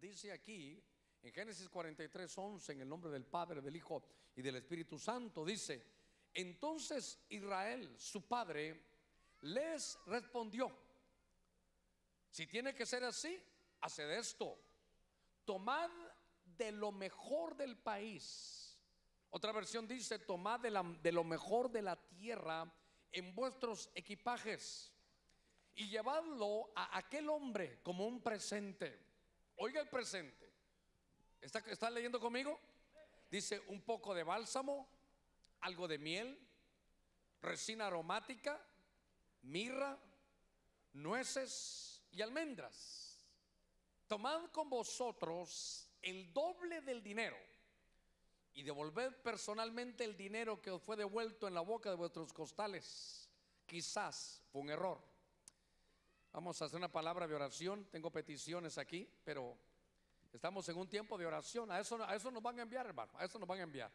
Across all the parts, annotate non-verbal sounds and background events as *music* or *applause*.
dice aquí, en Génesis 43, 11, en el nombre del Padre, del Hijo y del Espíritu Santo, dice, entonces Israel, su padre, les respondió, si tiene que ser así, haced esto, tomad de lo mejor del país. Otra versión dice, tomad de, de lo mejor de la tierra en vuestros equipajes y llevadlo a aquel hombre como un presente Oiga el presente. ¿Está, ¿Está, leyendo conmigo? Dice un poco de bálsamo, algo de miel, resina aromática, mirra, nueces y almendras. Tomad con vosotros el doble del dinero y devolved personalmente el dinero que os fue devuelto en la boca de vuestros costales. Quizás fue un error Vamos a hacer una palabra de oración. Tengo peticiones aquí, pero estamos en un tiempo de oración. A eso, a eso nos van a enviar, hermano. A eso nos van a enviar.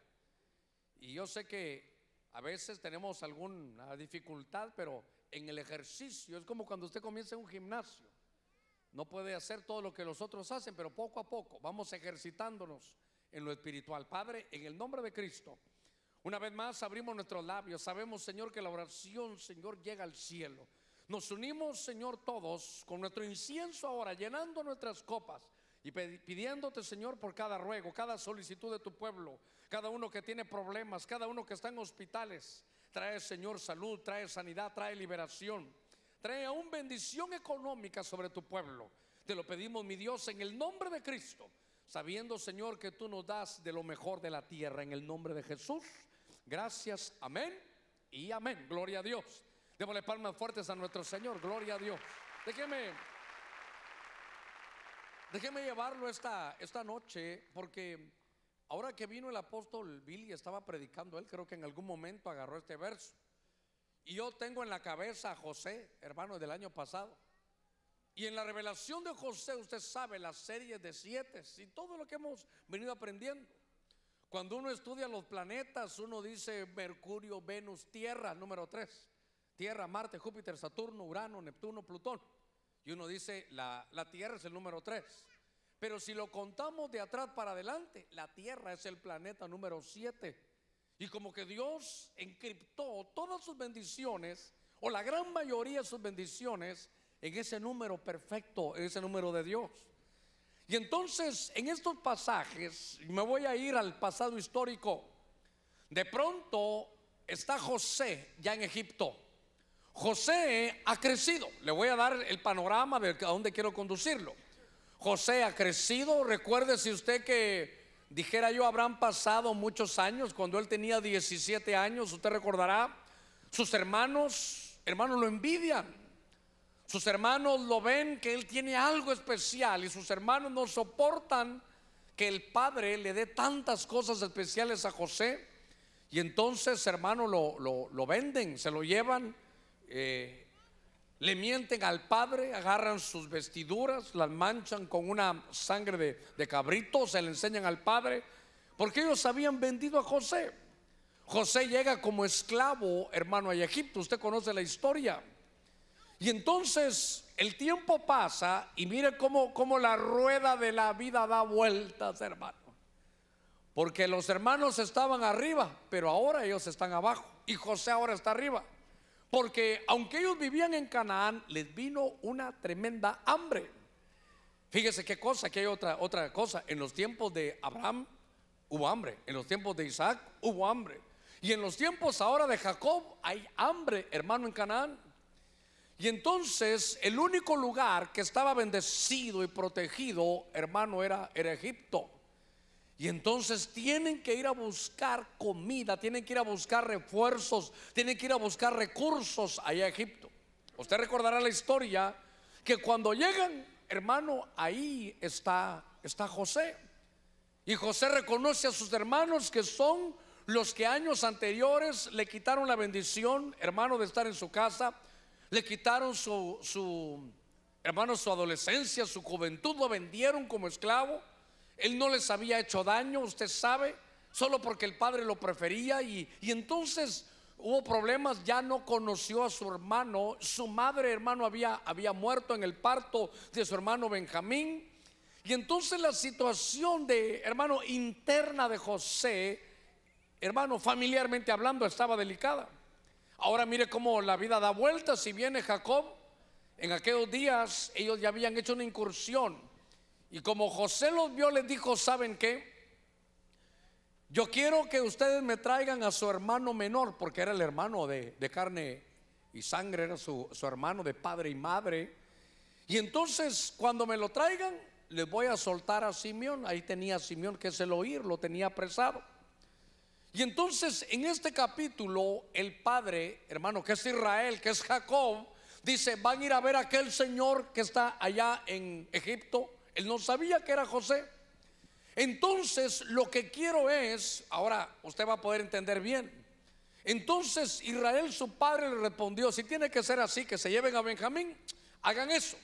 Y yo sé que a veces tenemos alguna dificultad, pero en el ejercicio es como cuando usted comienza en un gimnasio. No puede hacer todo lo que los otros hacen, pero poco a poco vamos ejercitándonos en lo espiritual. Padre, en el nombre de Cristo, una vez más abrimos nuestros labios. Sabemos, Señor, que la oración, Señor, llega al cielo. Nos unimos, Señor, todos con nuestro incienso ahora, llenando nuestras copas y pidiéndote, Señor, por cada ruego, cada solicitud de tu pueblo, cada uno que tiene problemas, cada uno que está en hospitales. Trae, Señor, salud, trae sanidad, trae liberación. Trae aún bendición económica sobre tu pueblo. Te lo pedimos, mi Dios, en el nombre de Cristo, sabiendo, Señor, que tú nos das de lo mejor de la tierra, en el nombre de Jesús. Gracias, amén y amén. Gloria a Dios. Démosle palmas fuertes a nuestro Señor. Gloria a Dios. Déjeme, déjeme llevarlo esta, esta noche porque ahora que vino el apóstol Billy estaba predicando, él creo que en algún momento agarró este verso. Y yo tengo en la cabeza a José, hermano del año pasado. Y en la revelación de José, usted sabe, las series de siete y todo lo que hemos venido aprendiendo. Cuando uno estudia los planetas, uno dice Mercurio, Venus, Tierra, número tres. Tierra, Marte, Júpiter, Saturno, Urano, Neptuno, Plutón. Y uno dice, la, Tierra es el número 3. Pero si lo contamos de atrás para adelante, la Tierra es el planeta número 7. Y como que Dios encriptó todas sus bendiciones, o la gran mayoría de sus bendiciones, en ese número perfecto, en ese número de Dios. Y entonces, en estos pasajes, me voy a ir al pasado histórico. De pronto está José ya en Egipto. José ha crecido. Le voy a dar el panorama de a dónde quiero conducirlo. José ha crecido. recuerde si usted que dijera yo, habrán pasado muchos años. Cuando él tenía 17 años, usted recordará, sus hermanos, hermanos lo envidian. Sus hermanos lo ven que él tiene algo especial y sus hermanos no soportan que el padre le dé tantas cosas especiales a José. Y entonces, hermano, lo venden, se lo llevan eh, le mienten al padre, agarran sus vestiduras, las manchan con una sangre de, de cabrito, se le enseñan al padre, porque ellos habían vendido a José. José llega como esclavo, hermano, a Egipto, usted conoce la historia. Y entonces el tiempo pasa y mire cómo, cómo la rueda de la vida da vueltas, hermano. Porque los hermanos estaban arriba, pero ahora ellos están abajo. Y José ahora está arriba. Porque aunque ellos vivían en Canaán, les vino una tremenda hambre. Fíjese qué cosa, que hay otra, otra cosa. En los tiempos de Abraham hubo hambre, en los tiempos de Isaac hubo hambre. Y en los tiempos ahora de Jacob hay hambre, hermano, en Canaán. Y entonces el único lugar que estaba bendecido y protegido, hermano, era, era Egipto. Y entonces tienen que ir a buscar comida, tienen que ir a buscar refuerzos, tienen que ir a buscar recursos allá a Egipto. Usted recordará la historia que cuando llegan, hermano, ahí está, está José. Y José reconoce a sus hermanos que son los que años anteriores le quitaron la bendición, hermano, de estar en su casa, le quitaron su, su hermano, su adolescencia, su juventud, lo vendieron como esclavo. Él no les había hecho daño, usted sabe, solo porque el padre lo prefería y, entonces hubo problemas, ya no conoció a su hermano, su madre hermano había, había muerto en el parto de su hermano Benjamín. Y entonces la situación de hermano interna de José, hermano familiarmente hablando, estaba delicada. Ahora mire cómo la vida da vueltas si viene Jacob. En aquellos días ellos ya habían hecho una incursión y como José los vio, les dijo, ¿saben qué? Yo quiero que ustedes me traigan a su hermano menor, porque era el hermano de, carne y sangre, era su, hermano de padre y madre. Y entonces cuando me lo traigan, les voy a soltar a Simeón. Ahí tenía a Simeón, que es el oír, lo tenía apresado. Y entonces en este capítulo, el padre, hermano, que es Israel, que es Jacob, dice, van a ir a ver a aquel Señor que está allá en Egipto él no sabía que era José. Entonces lo que quiero es, ahora usted va a poder entender bien. Entonces Israel su padre le respondió, si tiene que ser así, que se lleven a Benjamín, hagan eso.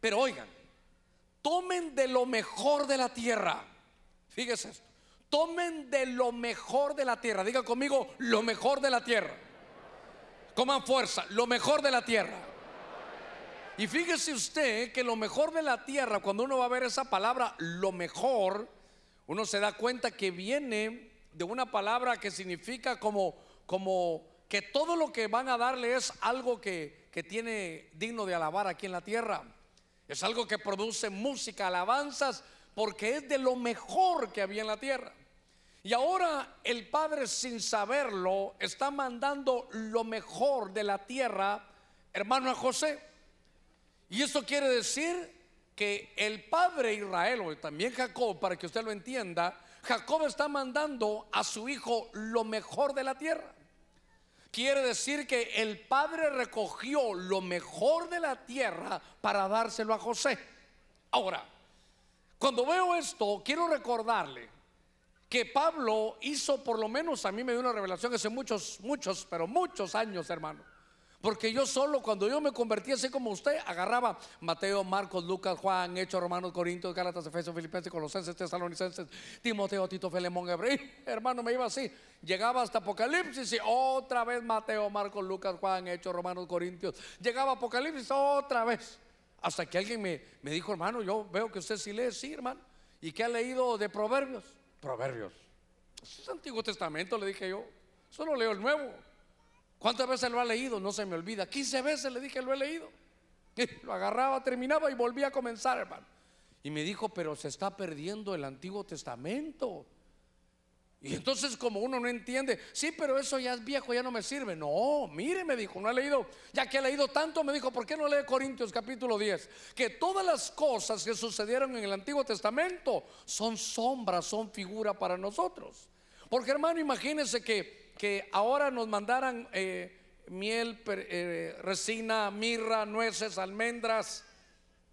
Pero oigan, tomen de lo mejor de la tierra. Fíjese esto. Tomen de lo mejor de la tierra. Diga conmigo, lo mejor de la tierra. Coman fuerza, lo mejor de la tierra. Y fíjese usted que lo mejor de la tierra, cuando uno va a ver esa palabra, lo mejor, uno se da cuenta que viene de una palabra que significa como, como que todo lo que van a darle es algo que, que tiene digno de alabar aquí en la tierra. Es algo que produce música, alabanzas, porque es de lo mejor que había en la tierra. Y ahora el Padre sin saberlo está mandando lo mejor de la tierra, hermano a José. Y eso quiere decir que el padre Israel, o también Jacob, para que usted lo entienda, Jacob está mandando a su hijo lo mejor de la tierra. Quiere decir que el padre recogió lo mejor de la tierra para dárselo a José. Ahora, cuando veo esto, quiero recordarle que Pablo hizo, por lo menos a mí me dio una revelación hace muchos, muchos, pero muchos años, hermano. Porque yo solo, cuando yo me convertí así como usted, agarraba Mateo, Marcos, Lucas, Juan, Hechos, Romanos, Corintios, Gálatas, Efesios, Filipenses, Colosenses, Tesalonicenses, Timoteo, Tito, Felemón, Hebreo. *laughs* Hermano, me iba así. Llegaba hasta Apocalipsis y otra vez Mateo, Marcos, Lucas, Juan, Hechos, Romanos, Corintios. Llegaba Apocalipsis otra vez. Hasta que alguien me, dijo, hermano, yo veo que usted sí lee, sí, hermano. ¿Y qué ha leído de Proverbios? Proverbios. Es Antiguo Testamento, le dije yo. Solo leo el Nuevo. ¿Cuántas veces lo ha leído? No se me olvida. 15 veces le dije lo he leído. *laughs* Lo agarraba, terminaba y volvía a comenzar, hermano. Y me dijo, pero se está perdiendo el Antiguo Testamento. Y entonces como uno no entiende, sí, pero eso ya es viejo, ya no me sirve. No, mire, me dijo, no ha leído, ya que ha leído tanto, me dijo, ¿por qué no lee Corintios capítulo 10? Que todas las cosas que sucedieron en el Antiguo Testamento son sombras, son figura para nosotros. Porque hermano, imagínense que que ahora nos mandaran eh, miel, eh, resina, mirra, nueces, almendras,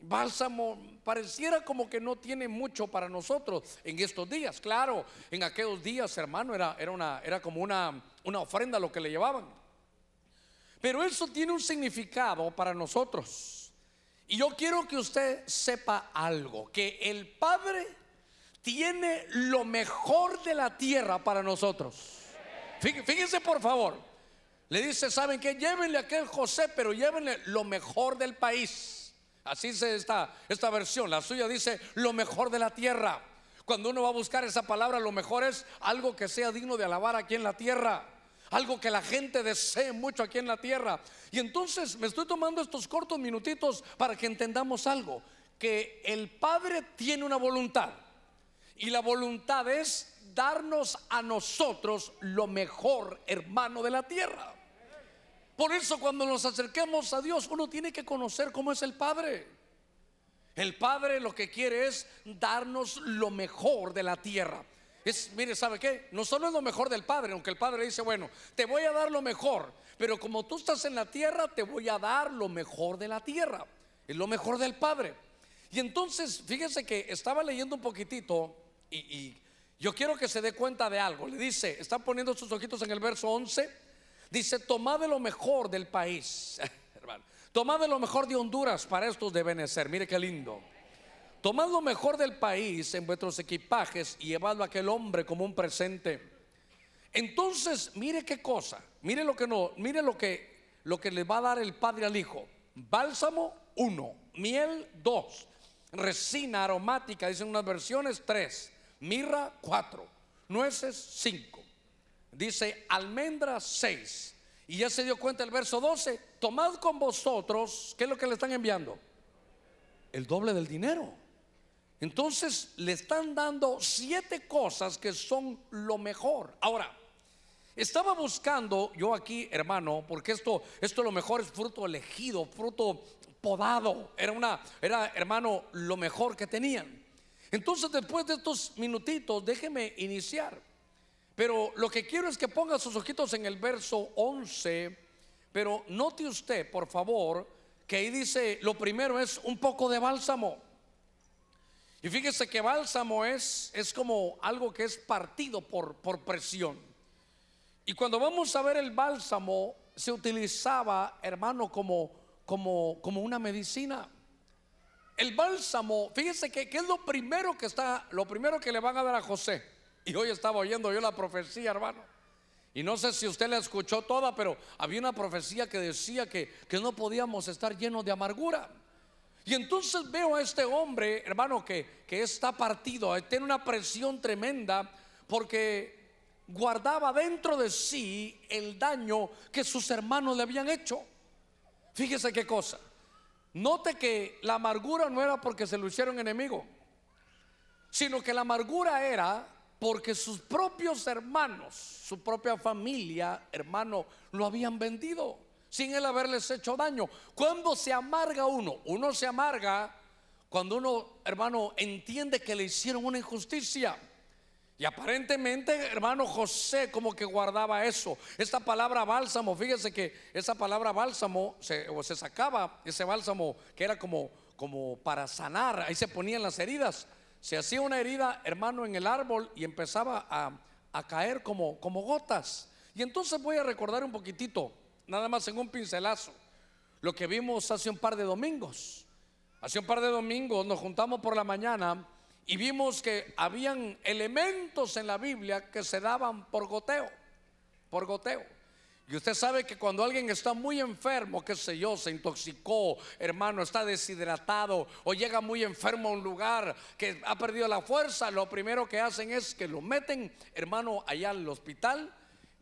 bálsamo, pareciera como que no tiene mucho para nosotros en estos días. Claro, en aquellos días, hermano, era, era, una, era como una, una ofrenda lo que le llevaban. Pero eso tiene un significado para nosotros. Y yo quiero que usted sepa algo, que el Padre tiene lo mejor de la tierra para nosotros. Fíjense por favor. Le dice, ¿saben qué? Llévenle aquel José, pero llévenle lo mejor del país. Así se está esta versión. La suya dice lo mejor de la tierra. Cuando uno va a buscar esa palabra, lo mejor es algo que sea digno de alabar aquí en la tierra. Algo que la gente desee mucho aquí en la tierra. Y entonces me estoy tomando estos cortos minutitos para que entendamos algo. Que el Padre tiene una voluntad. Y la voluntad es darnos a nosotros lo mejor, hermano de la tierra. Por eso cuando nos acerquemos a Dios, uno tiene que conocer cómo es el Padre. El Padre lo que quiere es darnos lo mejor de la tierra. Es, mire, ¿sabe qué? No solo es lo mejor del Padre, aunque el Padre dice, bueno, te voy a dar lo mejor, pero como tú estás en la tierra, te voy a dar lo mejor de la tierra. Es lo mejor del Padre. Y entonces, fíjese que estaba leyendo un poquitito y yo quiero que se dé cuenta de algo. Le dice, está poniendo sus ojitos en el verso 11. Dice, tomad lo mejor del país. *laughs* tomad lo mejor de Honduras para estos de ser. Mire qué lindo. Tomad lo mejor del país en vuestros equipajes y llevadlo a aquel hombre como un presente. Entonces, mire qué cosa. Mire lo que no, mire lo que lo que le va a dar el padre al hijo. Bálsamo 1, miel 2, resina aromática, dicen unas versiones 3 mirra 4, nueces 5, dice almendras 6. Y ya se dio cuenta el verso 12, tomad con vosotros, ¿qué es lo que le están enviando? El doble del dinero. Entonces le están dando siete cosas que son lo mejor. Ahora, estaba buscando yo aquí, hermano, porque esto, esto lo mejor es fruto elegido, fruto podado. Era una, era, hermano, lo mejor que tenían. Entonces, después de estos minutitos, déjeme iniciar. Pero lo que quiero es que ponga sus ojitos en el verso 11. Pero note usted, por favor, que ahí dice, lo primero es un poco de bálsamo. Y fíjese que bálsamo es, es como algo que es partido por, por presión. Y cuando vamos a ver el bálsamo, se utilizaba, hermano, como, como, como una medicina el bálsamo, fíjese que, es lo primero que está, lo primero que le van a dar a José. Y hoy estaba oyendo yo la profecía, hermano. Y no sé si usted la escuchó toda, pero había una profecía que decía que, no podíamos estar llenos de amargura. Y entonces veo a este hombre, hermano, que, que está partido, eh, tiene una presión tremenda porque guardaba dentro de sí el daño que sus hermanos le habían hecho. Fíjese qué cosa. Note que la amargura no era porque se lo hicieron enemigo, sino que la amargura era porque sus propios hermanos, su propia familia, hermano, lo habían vendido sin él haberles hecho daño. Cuando se amarga uno? Uno se amarga cuando uno, hermano, entiende que le hicieron una injusticia. Y aparentemente, hermano José, como que guardaba eso. Esta palabra bálsamo, fíjese que esa palabra bálsamo, se, o se sacaba ese bálsamo que era como, como para sanar, ahí se ponían las heridas. Se hacía una herida, hermano, en el árbol y empezaba a, a caer como, como gotas. Y entonces voy a recordar un poquitito, nada más en un pincelazo, lo que vimos hace un par de domingos. Hace un par de domingos nos juntamos por la mañana y vimos que habían elementos en la Biblia que se daban por goteo, por goteo. Y usted sabe que cuando alguien está muy enfermo, qué sé yo, se intoxicó, hermano, está deshidratado o llega muy enfermo a un lugar que ha perdido la fuerza, lo primero que hacen es que lo meten, hermano, allá al hospital,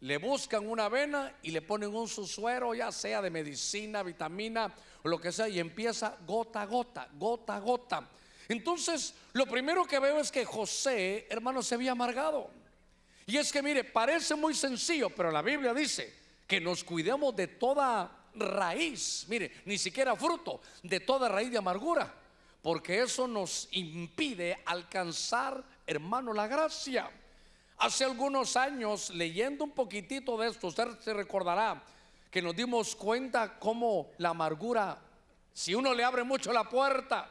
le buscan una vena y le ponen un susuero ya sea de medicina, vitamina o lo que sea, y empieza gota a gota, gota a gota. Entonces, lo primero que veo es que José, hermano, se había amargado. Y es que, mire, parece muy sencillo, pero la Biblia dice que nos cuidemos de toda raíz, mire, ni siquiera fruto, de toda raíz de amargura, porque eso nos impide alcanzar, hermano, la gracia. Hace algunos años, leyendo un poquitito de esto, usted se recordará que nos dimos cuenta cómo la amargura, si uno le abre mucho la puerta,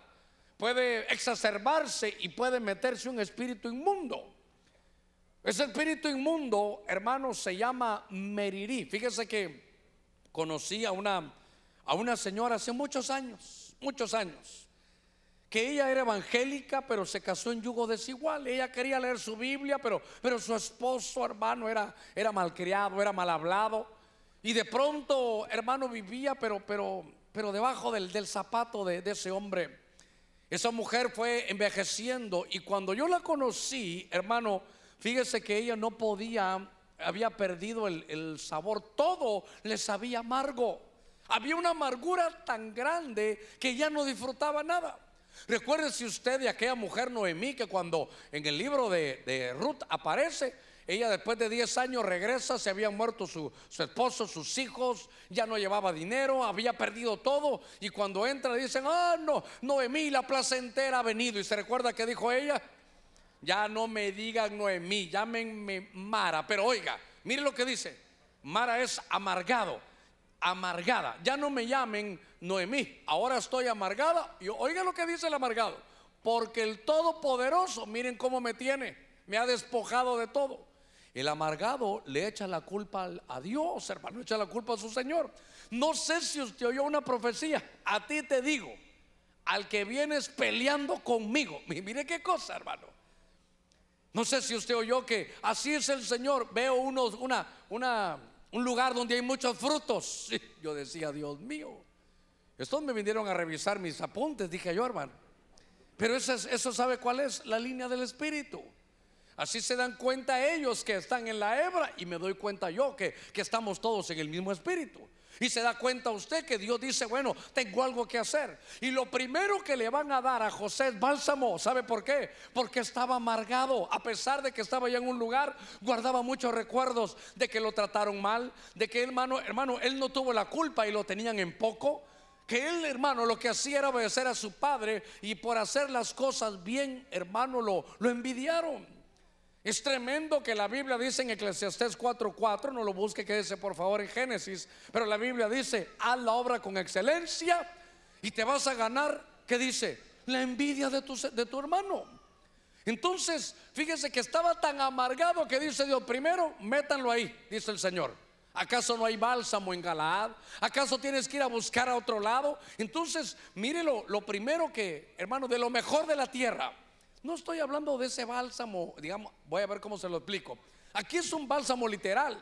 puede exacerbarse y puede meterse un espíritu inmundo. Ese espíritu inmundo, hermano se llama Merirí. Fíjese que conocí a una, a una señora hace muchos años, muchos años, que ella era evangélica, pero se casó en yugo desigual. Ella quería leer su Biblia, pero, pero su esposo, hermano, era, era malcriado, era mal hablado. Y de pronto, hermano, vivía, pero, pero, pero debajo del, zapato de, de ese hombre esa mujer fue envejeciendo y cuando yo la conocí, hermano, fíjese que ella no podía, había perdido el, sabor, todo le sabía amargo. Había una amargura tan grande que ya no disfrutaba nada. Recuérdese usted de aquella mujer Noemí que cuando en el libro de, de Ruth aparece, ella después de 10 años regresa, se habían muerto su, esposo, sus hijos, ya no llevaba dinero, había perdido todo. Y cuando entra dicen, ah, no, Noemí, la placentera ha venido. ¿Y se recuerda que dijo ella? Ya no me digan Noemí, llámenme Mara. Pero oiga, mire lo que dice. Mara es amargado, amargada. Ya no me llamen Noemí, ahora estoy amargada. Y oiga lo que dice el amargado. Porque el Todopoderoso, miren cómo me tiene, me ha despojado de todo. El amargado le echa la culpa a Dios, hermano, echa la culpa a su Señor. No sé si usted oyó una profecía, a ti te digo, al que vienes peleando conmigo. *laughs* Mire qué cosa, hermano. No sé si usted oyó que así es el Señor. Veo unos, una, una, un lugar donde hay muchos frutos. *laughs* Yo decía, Dios mío, estos me vinieron a revisar mis apuntes, dije yo, hermano. Pero eso, eso sabe cuál es la línea del Espíritu. Así se dan cuenta ellos que están en la hebra y me doy cuenta yo que, estamos todos en el mismo espíritu. Y se da cuenta usted que Dios dice, bueno, tengo algo que hacer. Y lo primero que le van a dar a José es bálsamo. ¿Sabe por qué? Porque estaba amargado. A pesar de que estaba ya en un lugar, guardaba muchos recuerdos de que lo trataron mal, de que hermano, hermano, él no tuvo la culpa y lo tenían en poco. Que él, hermano, lo que hacía era obedecer a su padre y por hacer las cosas bien, hermano, lo, lo envidiaron. Es tremendo que la Biblia dice en Eclesiastés 4:4, no lo busque, quédese por favor en Génesis, pero la Biblia dice, haz la obra con excelencia y te vas a ganar, ¿qué dice? La envidia de tu, de tu hermano. Entonces, fíjese que estaba tan amargado que dice Dios, primero, métanlo ahí, dice el Señor. ¿Acaso no hay bálsamo en Galaad? ¿Acaso tienes que ir a buscar a otro lado? Entonces, mire lo, lo primero que, hermano, de lo mejor de la tierra no estoy hablando de ese bálsamo, digamos, voy a ver cómo se lo explico. Aquí es un bálsamo literal,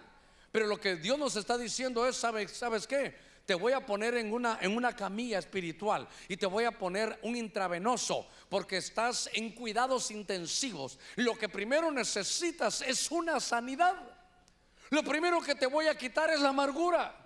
pero lo que Dios nos está diciendo es, ¿sabes, qué? Te voy a poner en una, en una camilla espiritual y te voy a poner un intravenoso porque estás en cuidados intensivos. Lo que primero necesitas es una sanidad. Lo primero que te voy a quitar es la amargura.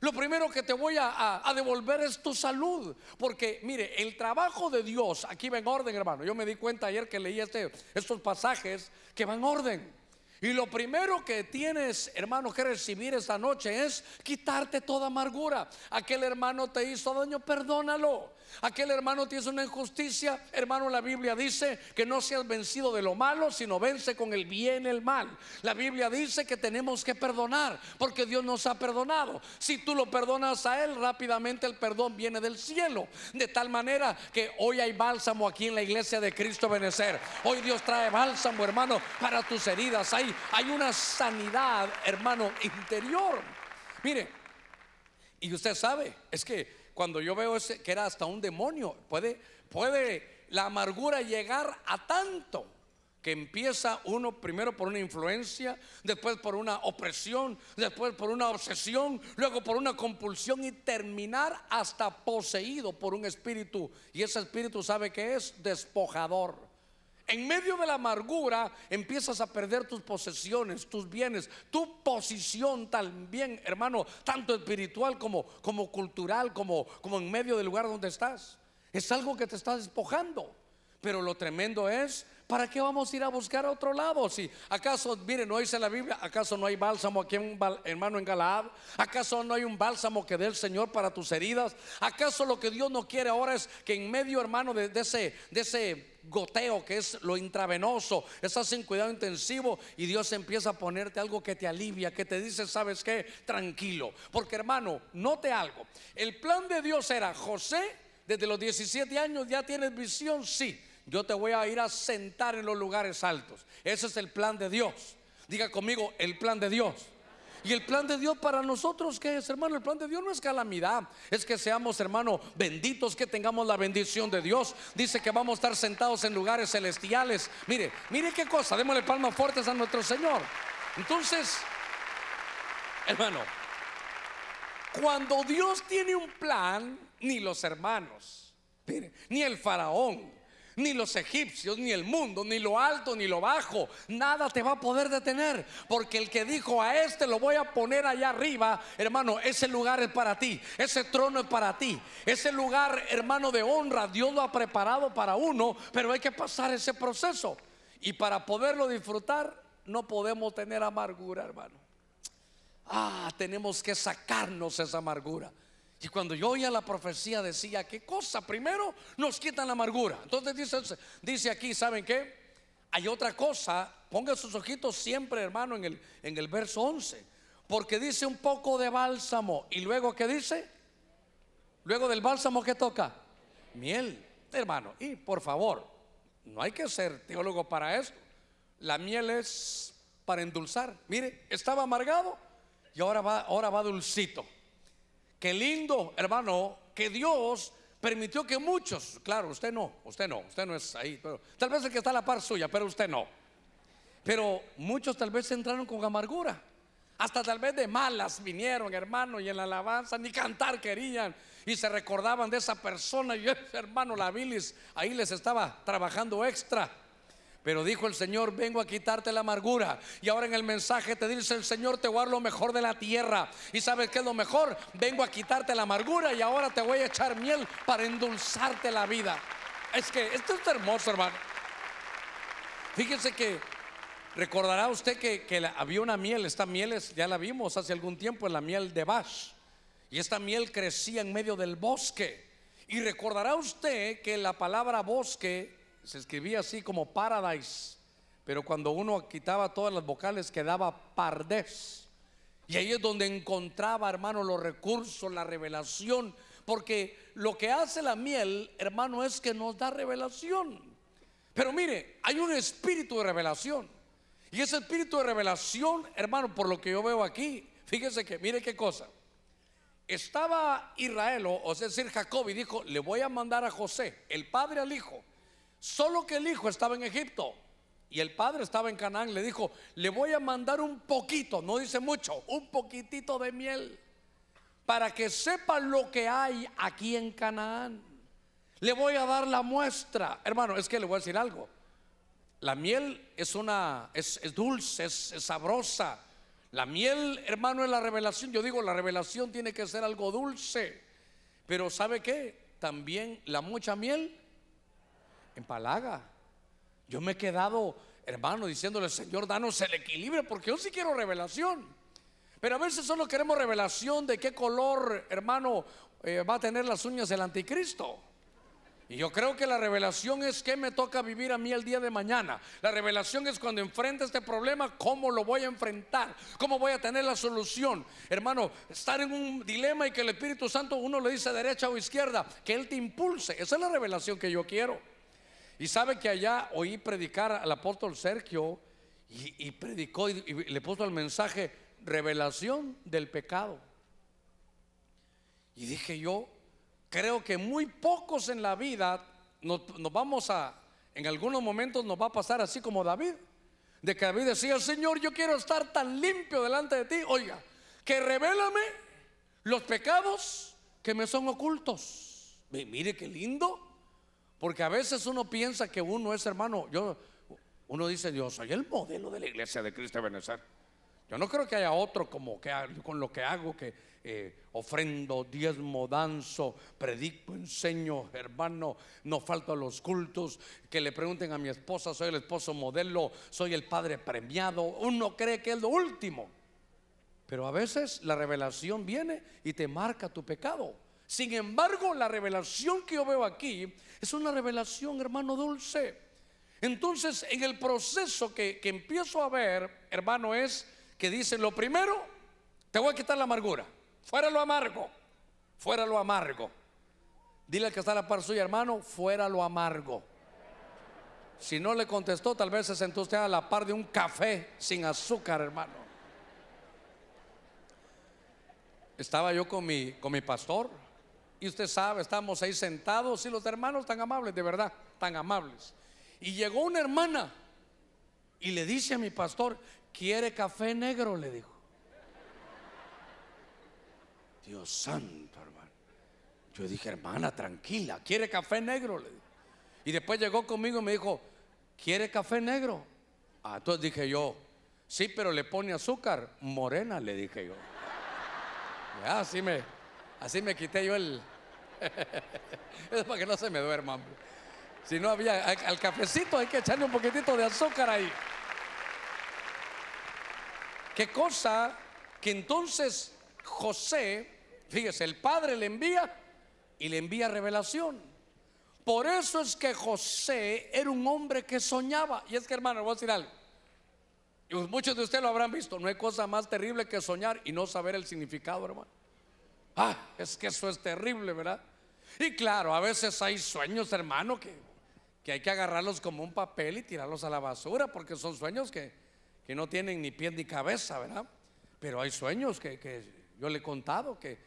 Lo primero que te voy a, devolver es tu salud. Porque, mire, el trabajo de Dios, aquí va en orden, hermano. Yo me di cuenta ayer que leí este, estos pasajes que van en orden. Y lo primero que tienes, hermano, que recibir esta noche es quitarte toda amargura. Aquel hermano te hizo daño, perdónalo. Aquel hermano tiene una injusticia. Hermano, la Biblia dice que no seas vencido de lo malo, sino vence con el bien el mal. La Biblia dice que tenemos que perdonar, porque Dios nos ha perdonado. Si tú lo perdonas a Él, rápidamente el perdón viene del cielo. De tal manera que hoy hay bálsamo aquí en la iglesia de Cristo Benecer. Hoy Dios trae bálsamo, hermano, para tus heridas. Hay, hay una sanidad, hermano, interior. Mire, y usted sabe, es que cuando yo veo ese, que era hasta un demonio, puede, puede la amargura llegar a tanto que empieza uno primero por una influencia, después por una opresión, después por una obsesión, luego por una compulsión y terminar hasta poseído por un espíritu. Y ese espíritu sabe que es despojador. En medio de la amargura empiezas a perder tus posesiones, tus bienes, tu posición también, hermano, tanto espiritual como, como cultural, como, como en medio del lugar donde estás. Es algo que te está despojando. Pero lo tremendo es, ¿para qué vamos a ir a buscar a otro lado? Si acaso, mire no dice la Biblia, ¿acaso no hay bálsamo aquí, un hermano en Galaad? ¿Acaso no hay un bálsamo que dé el Señor para tus heridas? ¿Acaso lo que Dios no quiere ahora es que en medio, hermano, de ese, de ese goteo, que es lo intravenoso, estás en cuidado intensivo y Dios empieza a ponerte algo que te alivia, que te dice, ¿sabes qué? Tranquilo. Porque hermano, note algo. El plan de Dios era, José, desde los 17 años ya tienes visión, sí. Yo te voy a ir a sentar en los lugares altos. Ese es el plan de Dios. Diga conmigo, el plan de Dios. Y el plan de Dios para nosotros, ¿qué es, hermano? El plan de Dios no es calamidad, es que seamos, hermano, benditos, que tengamos la bendición de Dios. Dice que vamos a estar sentados en lugares celestiales. Mire, mire qué cosa, démosle palmas fuertes a nuestro Señor. Entonces, hermano, cuando Dios tiene un plan, ni los hermanos, ni el faraón, ni los egipcios, ni el mundo, ni lo alto, ni lo bajo. Nada te va a poder detener. Porque el que dijo a este lo voy a poner allá arriba, hermano, ese lugar es para ti. Ese trono es para ti. Ese lugar, hermano, de honra, Dios lo ha preparado para uno, pero hay que pasar ese proceso. Y para poderlo disfrutar, no podemos tener amargura, hermano. Ah, tenemos que sacarnos esa amargura. Y cuando yo oía la profecía decía, ¿qué cosa? Primero nos quitan la amargura. Entonces dice, dice aquí, ¿saben qué? Hay otra cosa, ponga sus ojitos siempre, hermano, en el, en el verso 11. Porque dice un poco de bálsamo. ¿Y luego qué dice? Luego del bálsamo, que toca? Miel, hermano. Y por favor, no hay que ser teólogo para esto La miel es para endulzar. Mire, estaba amargado y ahora va, ahora va dulcito. Qué lindo, hermano, que Dios permitió que muchos, claro, usted no, usted no, usted no es ahí, pero tal vez el que está a la par suya, pero usted no. Pero muchos tal vez entraron con amargura. Hasta tal vez de malas vinieron, hermano, y en la alabanza ni cantar querían. Y se recordaban de esa persona. Y ese hermano, la bilis ahí les estaba trabajando extra. Pero dijo el Señor, vengo a quitarte la amargura. Y ahora en el mensaje te dice el Señor, te voy lo mejor de la tierra. ¿Y sabes qué es lo mejor? Vengo a quitarte la amargura y ahora te voy a echar miel para endulzarte la vida. Es que esto es hermoso, hermano. fíjense que recordará usted que, había una miel, esta miel ya la vimos hace algún tiempo, en la miel de Bash. Y esta miel crecía en medio del bosque. Y recordará usted que la palabra bosque se escribía así como Paradise, pero cuando uno quitaba todas las vocales quedaba Pardes. Y ahí es donde encontraba, hermano, los recursos, la revelación, porque lo que hace la miel, hermano, es que nos da revelación. Pero mire, hay un espíritu de revelación. Y ese espíritu de revelación, hermano, por lo que yo veo aquí, fíjese que, mire qué cosa. Estaba Israel, o, sea, es decir, Jacob, y dijo, le voy a mandar a José, el padre al hijo, Solo que el hijo estaba en Egipto y el padre estaba en Canaán, le dijo, le voy a mandar un poquito, no dice mucho, un poquitito de miel, para que sepa lo que hay aquí en Canaán. Le voy a dar la muestra. Hermano, es que le voy a decir algo. La miel es una, es, dulce, es, es sabrosa. La miel, hermano, es la revelación. Yo digo, la revelación tiene que ser algo dulce. Pero ¿sabe qué? También la mucha miel Palaga, Yo me he quedado, hermano, diciéndole, Señor, danos el equilibrio, porque yo sí quiero revelación. Pero a veces solo queremos revelación de qué color, hermano, eh, va a tener las uñas del anticristo. Y yo creo que la revelación es que me toca vivir a mí el día de mañana. La revelación es cuando enfrenta este problema, cómo lo voy a enfrentar, cómo voy a tener la solución. Hermano, estar en un dilema y que el Espíritu Santo uno le dice derecha o izquierda, que Él te impulse. Esa es la revelación que yo quiero. Y sabe que allá oí predicar al apóstol Sergio y, predicó y, le puso el mensaje revelación del pecado. Y dije yo, creo que muy pocos en la vida nos, nos, vamos a, en algunos momentos nos va a pasar así como David. De que David decía, Señor, yo quiero estar tan limpio delante de ti. Oiga, que revélame los pecados que me son ocultos. Mire qué lindo. Porque a veces uno piensa que uno es hermano. Yo, uno dice, yo soy el modelo de la iglesia de Cristo de Benecer. Yo no creo que haya otro como que con lo que hago, que eh, ofrendo, diezmo, danzo, predico, enseño, hermano, no falto a los cultos, que le pregunten a mi esposa, soy el esposo modelo, soy el padre premiado. Uno cree que es lo último. Pero a veces la revelación viene y te marca tu pecado. Sin embargo, la revelación que yo veo aquí es una revelación, hermano, dulce. Entonces, en el proceso que, que empiezo a ver, hermano, es que dice, lo primero, te voy a quitar la amargura. Fuera lo amargo, fuera lo amargo. Dile al que está a la par suya, hermano, fuera lo amargo. Si no le contestó, tal vez se sentó usted a la par de un café sin azúcar, hermano. Estaba yo con mi, con mi pastor, y usted sabe, estamos ahí sentados y los hermanos tan amables, de verdad, tan amables. Y llegó una hermana y le dice a mi pastor, ¿quiere café negro? Le dijo. Dios santo, hermano. Yo dije, hermana, tranquila, ¿quiere café negro? Y después llegó conmigo y me dijo, ¿quiere café negro? Ah, entonces dije yo, sí, pero le pone azúcar, morena, le dije yo. así me, así me quité yo el, *laughs* es para que no se me duerma. Si no había, al, cafecito hay que echarle un poquitito de azúcar ahí. Qué cosa que entonces José, fíjese, el padre le envía y le envía revelación. Por eso es que José era un hombre que soñaba. Y es que, hermano, voy a decir algo. Pues muchos de ustedes lo habrán visto. No hay cosa más terrible que soñar y no saber el significado, hermano. Ah, es que eso es terrible, ¿verdad? Y claro, a veces hay sueños, hermano, que, hay que agarrarlos como un papel y tirarlos a la basura, porque son sueños que, no tienen ni pie ni cabeza, ¿verdad? Pero hay sueños que, yo le he contado, que,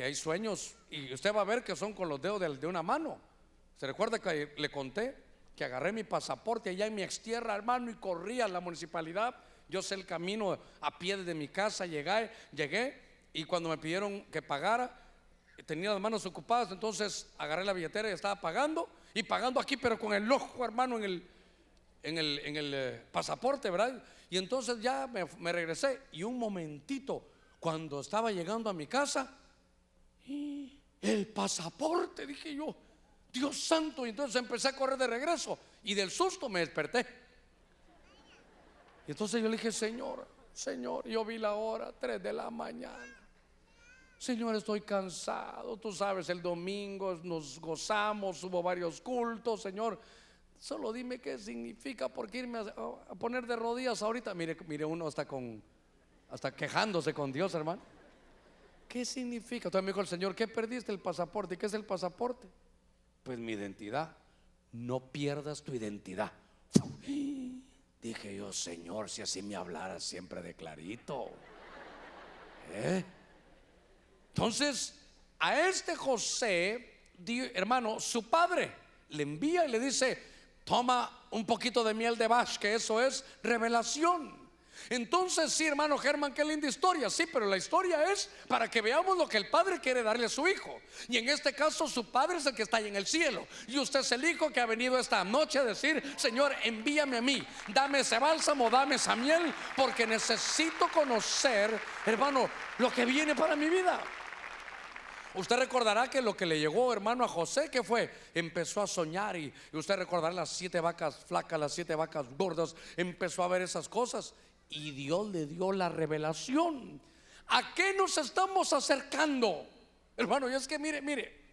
hay sueños, y usted va a ver que son con los dedos de, una mano. ¿Se recuerda que le conté? que agarré mi pasaporte allá en mi extierra, hermano, y corrí a la municipalidad. Yo sé el camino a pie de mi casa, llegué, llegué y cuando me pidieron que pagara, tenía las manos ocupadas, entonces agarré la billetera y estaba pagando, y pagando aquí, pero con el ojo, hermano, en el, en el, eh, pasaporte, ¿verdad? Y entonces ya me, regresé, y un momentito, cuando estaba llegando a mi casa, ¡eh! el pasaporte, dije yo, Dios santo, y entonces empecé a correr de regreso, y del susto me desperté. Y entonces yo le dije, Señor, Señor, yo vi la hora, 3 de la mañana. Señor, estoy cansado. Tú sabes, el domingo nos gozamos, hubo varios cultos, Señor. Solo dime qué significa porque irme a, poner de rodillas ahorita. Mire, mire uno hasta con hasta quejándose con Dios, hermano. ¿Qué significa? Tú me dijo el Señor, ¿qué perdiste el pasaporte? qué es el pasaporte? Pues mi identidad. No pierdas tu identidad. Dije yo, Señor, si así me hablaras siempre de clarito. ¿Eh? Entonces, a este José, hermano, su padre le envía y le dice, toma un poquito de miel de Bash, que eso es revelación. Entonces, sí, hermano Germán, qué linda historia. Sí, pero la historia es para que veamos lo que el padre quiere darle a su hijo. Y en este caso, su padre es el que está ahí en el cielo. Y usted es el hijo que ha venido esta noche a decir: Señor, envíame a mí, dame ese bálsamo, dame esa miel, porque necesito conocer, hermano, lo que viene para mi vida. Usted recordará que lo que le llegó, hermano, a José, que fue? Empezó a soñar y, usted recordará las siete vacas flacas, las siete vacas gordas, empezó a ver esas cosas y Dios le dio la revelación. ¿A qué nos estamos acercando? Hermano, y es que mire, mire,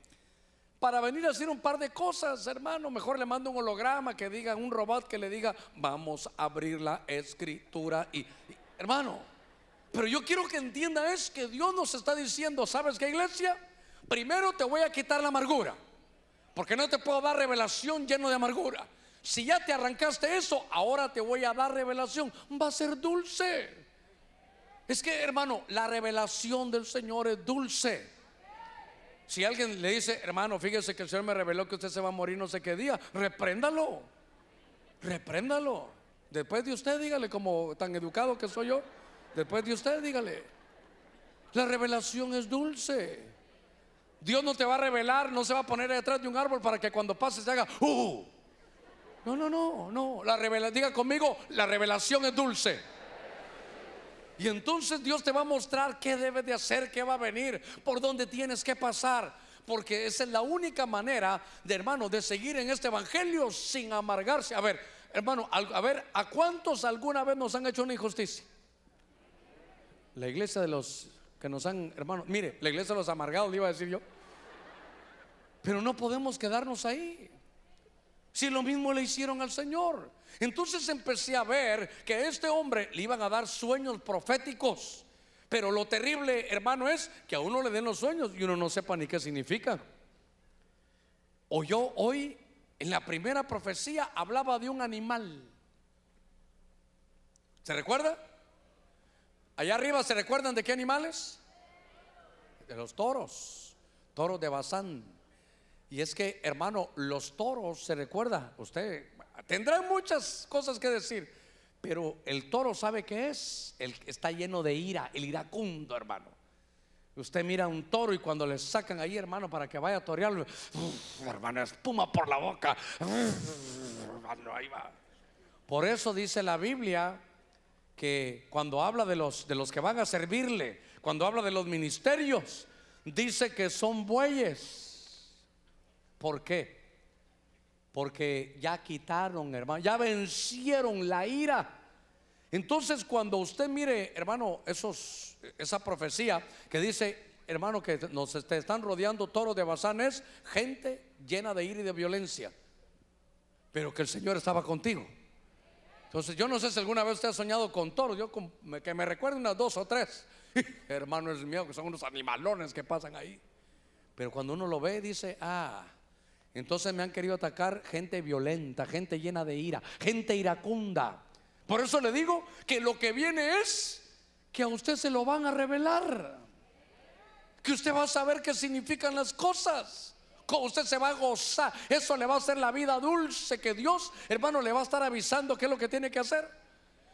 para venir a decir un par de cosas, hermano, mejor le mando un holograma que diga, un robot que le diga, vamos a abrir la escritura y, y hermano, pero yo quiero que entienda es que Dios nos está diciendo, ¿sabes qué iglesia? Primero te voy a quitar la amargura, porque no te puedo dar revelación lleno de amargura. Si ya te arrancaste eso, ahora te voy a dar revelación. Va a ser dulce. Es que, hermano, la revelación del Señor es dulce. Si alguien le dice, hermano, fíjese que el Señor me reveló que usted se va a morir no sé qué día, repréndalo. Repréndalo. Después de usted, dígale, como tan educado que soy yo, después de usted, dígale. La revelación es dulce. Dios no te va a revelar, no se va a poner detrás de un árbol para que cuando pases se haga, uh, uh, ¡uh! No, no, no, no. La diga conmigo, la revelación es dulce. Y entonces Dios te va a mostrar qué debes de hacer, qué va a venir, por dónde tienes que pasar. Porque esa es la única manera de hermano de seguir en este evangelio sin amargarse. A ver, hermano, a ver, ¿a cuántos alguna vez nos han hecho una injusticia? La iglesia de los que nos han, hermano, mire, la iglesia de los amargados, le iba a decir yo. Pero no podemos quedarnos ahí. Si lo mismo le hicieron al Señor. Entonces empecé a ver que a este hombre le iban a dar sueños proféticos. Pero lo terrible, hermano, es que a uno le den los sueños y uno no sepa ni qué significa. O yo hoy, en la primera profecía, hablaba de un animal. ¿Se recuerda? Allá arriba, ¿se recuerdan de qué animales? De los toros, toros de Bazán. Y es que, hermano, los toros, se recuerda, usted tendrá muchas cosas que decir, pero el toro sabe que es, el, que está lleno de ira, el iracundo, hermano. Usted mira un toro y cuando le sacan ahí, hermano, para que vaya a torearlo, hermano, espuma por la boca. ahí va. Por eso dice la Biblia que cuando habla de los, de los que van a servirle, cuando habla de los ministerios, dice que son bueyes ¿Por qué? Porque ya quitaron, hermano, ya vencieron la ira. Entonces, cuando usted mire, hermano, esos, esa profecía que dice, hermano, que nos están rodeando toros de bazanes gente llena de ira y de violencia, pero que el Señor estaba contigo. Entonces, yo no sé si alguna vez usted ha soñado con toros, yo que me recuerde unas dos o tres, *laughs* hermano, es mío, que son unos animalones que pasan ahí. Pero cuando uno lo ve, dice, ah, entonces me han querido atacar gente violenta, gente llena de ira, gente iracunda. Por eso le digo que lo que viene es que a usted se lo van a revelar. Que usted va a saber qué significan las cosas. Usted se va a gozar. Eso le va a hacer la vida dulce. Que Dios, hermano, le va a estar avisando qué es lo que tiene que hacer.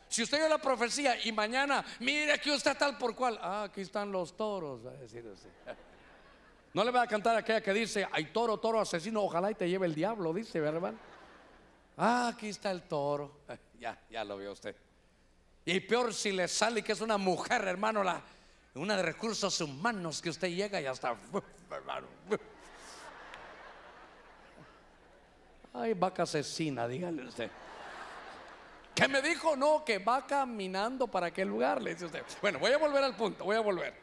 Si usted ve la profecía y mañana, mire que usted tal por cual. Ah, aquí están los toros, *laughs* No le va a cantar aquella que dice, ay toro, toro asesino, ojalá y te lleve el diablo, dice, hermano. Ah, aquí está el toro. *laughs* Ya, ya lo vio usted. Y peor si le sale que es una mujer, hermano, una de recursos humanos que usted llega y hasta, hermano. Ay, vaca asesina, dígale usted. ¿Qué me dijo? No, que va caminando para aquel lugar, le dice usted. Bueno, voy a volver al punto, voy a volver.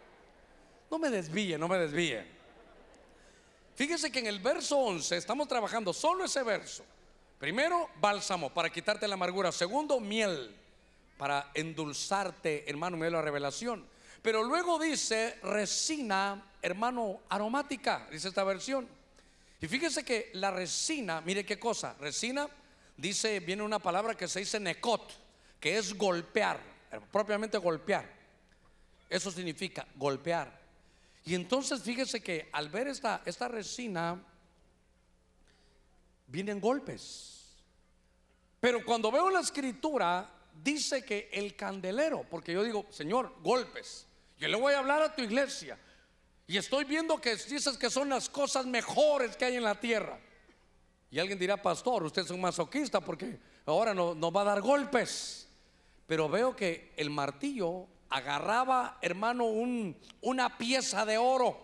No me desvíe, no me desvíe. Fíjese que en el verso 11 estamos trabajando solo ese verso. Primero, bálsamo para quitarte la amargura. Segundo, miel para endulzarte, hermano, me la revelación. Pero luego dice resina, hermano, aromática, dice esta versión. Y fíjese que la resina, mire qué cosa, resina dice, viene una palabra que se dice necot, que es golpear, propiamente golpear. Eso significa golpear. Y entonces fíjese que al ver esta, esta resina, vienen golpes. Pero cuando veo la escritura, dice que el candelero, porque yo digo, Señor, golpes. Yo le voy a hablar a tu iglesia. Y estoy viendo que dices que son las cosas mejores que hay en la tierra. Y alguien dirá, pastor, usted es un masoquista porque ahora no va a dar golpes. Pero veo que el martillo agarraba, hermano, una pieza de oro.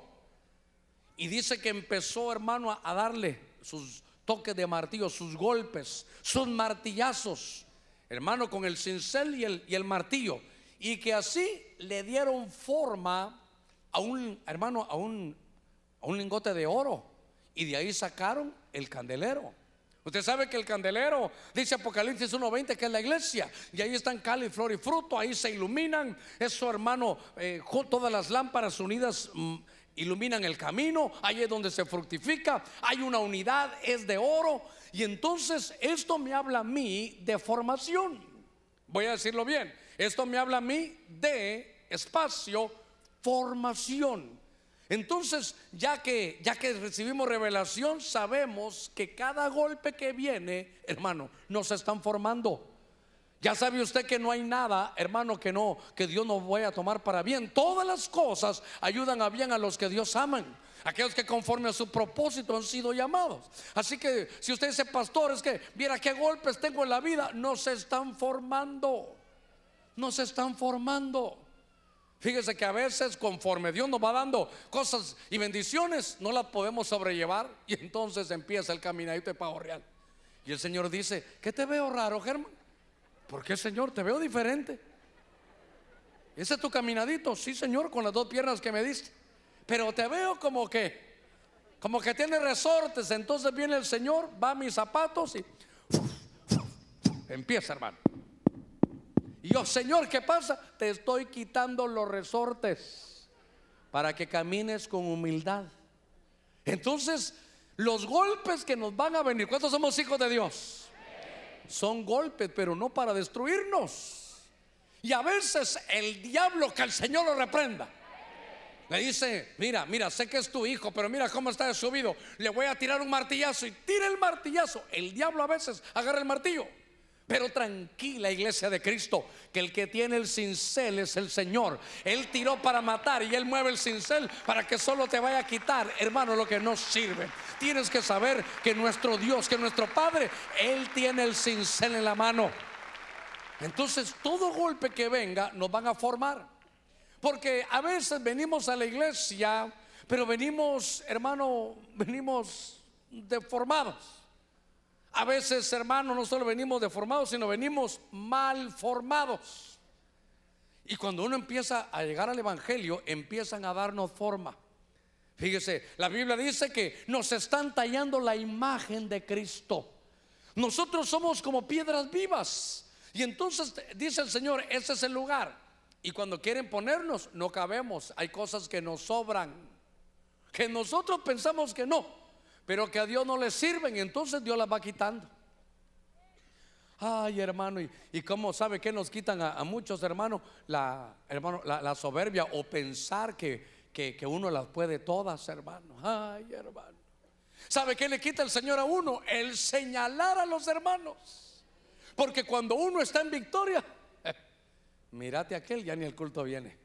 Y dice que empezó, hermano, a darle sus toques de martillo, sus golpes, sus martillazos, hermano, con el cincel y el, martillo. Y que así le dieron forma a un, hermano, a un lingote de oro. Y de ahí sacaron el candelero. Usted sabe que el candelero, dice Apocalipsis 1.20, que es la iglesia, y ahí están cal y flor y fruto, ahí se iluminan, es su hermano, eh, todas las lámparas unidas mm, iluminan el camino, ahí es donde se fructifica, hay una unidad, es de oro, y entonces esto me habla a mí de formación, voy a decirlo bien, esto me habla a mí de espacio, formación. Entonces, ya que, ya que recibimos revelación, sabemos que cada golpe que viene, hermano, nos están formando. Ya sabe usted que no hay nada, hermano, que no, que Dios no vaya a tomar para bien. Todas las cosas ayudan a bien a los que Dios aman. Aquellos que conforme a su propósito han sido llamados. Así que si usted dice, pastor, es que viera qué golpes tengo en la vida, nos están formando. Nos están formando. Fíjese que a veces conforme Dios nos va dando cosas y bendiciones, no las podemos sobrellevar *laughs* y entonces empieza el caminadito de pavo real. Y el Señor dice, ¿qué te veo raro, Germán? ¿Por qué, Señor? Te veo diferente. ¿Ese es tu caminadito? Sí, Señor, con las dos piernas que me diste. Pero te veo como que, como que tiene resortes. Entonces viene el Señor, va a mis zapatos y *laughs* empieza, hermano. Y yo, Señor, ¿qué pasa? Te estoy quitando los resortes para que camines con humildad. Entonces, los golpes que nos van a venir, ¿cuántos somos hijos de Dios? Son golpes, pero no para destruirnos. Y a veces el diablo que el Señor lo reprenda. Le dice, mira, mira, sé que es tu hijo, pero mira cómo está de subido. Le voy a tirar un martillazo y tira el martillazo. El diablo a veces agarra el martillo pero tranquila iglesia de Cristo, que el que tiene el cincel es el Señor. Él tiró para matar y él mueve el cincel para que solo te vaya a quitar, hermano, lo que no sirve. Tienes que saber que nuestro Dios, que nuestro Padre, Él tiene el cincel en la mano. Entonces todo golpe que venga nos van a formar. Porque a veces venimos a la iglesia, pero venimos, hermano, venimos deformados. A veces, hermanos, no solo venimos deformados, sino venimos mal formados. Y cuando uno empieza a llegar al Evangelio, empiezan a darnos forma. Fíjese, la Biblia dice que nos están tallando la imagen de Cristo. Nosotros somos como piedras vivas. Y entonces dice el Señor, ese es el lugar. Y cuando quieren ponernos, no cabemos. Hay cosas que nos sobran, que nosotros pensamos que no pero que a Dios no le sirven, entonces Dios las va quitando. Ay, hermano, y, cómo sabe que nos quitan a, muchos hermanos la, hermano, la, soberbia o pensar que, uno las puede todas, hermano. Ay, hermano. ¿Sabe qué le quita el Señor a uno? El señalar a los hermanos. Porque cuando uno está en victoria, *laughs* mirate aquel, ya ni el culto viene.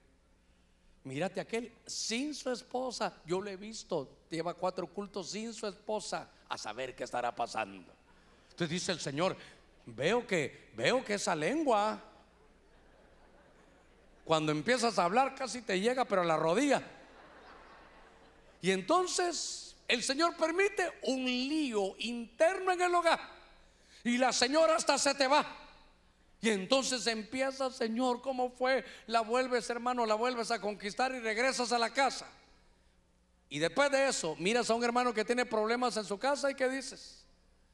Mírate aquel sin su esposa. Yo lo he visto. Lleva cuatro cultos sin su esposa. A saber qué estará pasando. Entonces dice el Señor, veo que, veo que esa lengua, cuando empiezas a hablar casi te llega, pero a la rodilla. Y entonces el Señor permite un lío interno en el hogar. Y la señora hasta se te va. Y entonces empieza, Señor, ¿cómo fue? La vuelves, hermano, la vuelves a conquistar y regresas a la casa. Y después de eso, miras a un hermano que tiene problemas en su casa y ¿qué dices?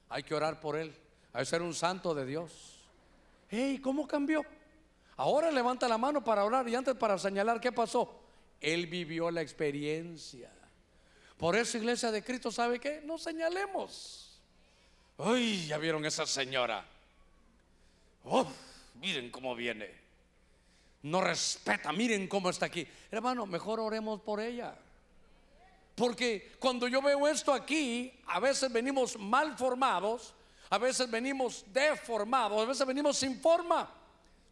Hay que orar por él, hay que ser un santo de Dios. Y ¿cómo cambió? Ahora levanta la mano para orar y antes para señalar qué pasó. Él vivió la experiencia. Por eso, iglesia de Cristo, ¿sabe qué? No señalemos. Ay, ya vieron esa señora. Oh, miren cómo viene. No respeta, miren cómo está aquí. Hermano, mejor oremos por ella. Porque cuando yo veo esto aquí, a veces venimos mal formados, a veces venimos deformados, a veces venimos sin forma.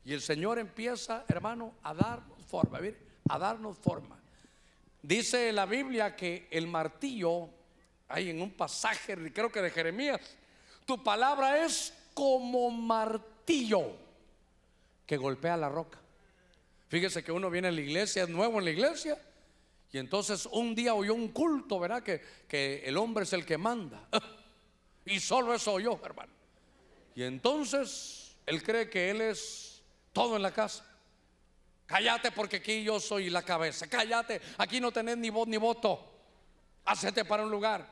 Y el Señor empieza, hermano, a darnos forma, a darnos forma. Dice la Biblia que el martillo, hay en un pasaje, creo que de Jeremías, tu palabra es como martillo Tillo que golpea la roca. Fíjese que uno viene a la iglesia, es nuevo en la iglesia, y entonces un día oyó un culto, ¿verdad? Que, que el hombre es el que manda. *laughs* y solo eso oyó, hermano. Y entonces él cree que él es todo en la casa. Cállate porque aquí yo soy la cabeza. Cállate, aquí no tenés ni voz ni voto. Hacete para un lugar.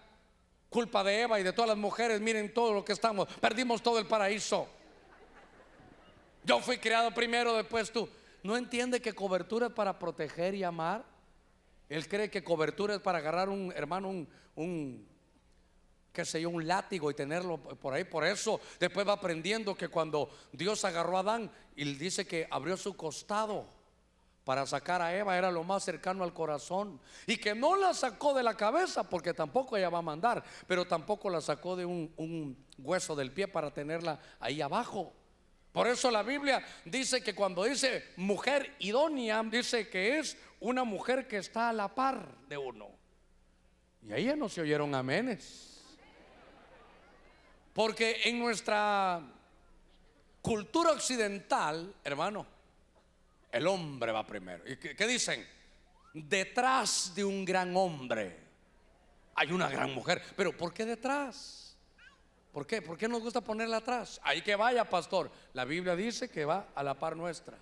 Culpa de Eva y de todas las mujeres. Miren todo lo que estamos. Perdimos todo el paraíso. Yo fui criado primero, después tú. ¿No entiende que cobertura es para proteger y amar? Él cree que cobertura es para agarrar un hermano, un, qué sé yo, un látigo y tenerlo por ahí. Por eso después va aprendiendo que cuando Dios agarró a Adán y dice que abrió su costado para sacar a Eva, era lo más cercano al corazón. Y que no la sacó de la cabeza, porque tampoco ella va a mandar, pero tampoco la sacó de un, un hueso del pie para tenerla ahí abajo. Por eso la Biblia dice que cuando dice mujer idónea, dice que es una mujer que está a la par de uno. Y ahí ya no se oyeron amenes. Porque en nuestra cultura occidental, hermano, el hombre va primero. ¿Y qué, qué dicen? Detrás de un gran hombre hay una gran mujer. Pero ¿por qué detrás? ¿Por qué? ¿Por qué nos gusta ponerla atrás? Ahí que vaya, pastor. La Biblia dice que va a la par nuestra.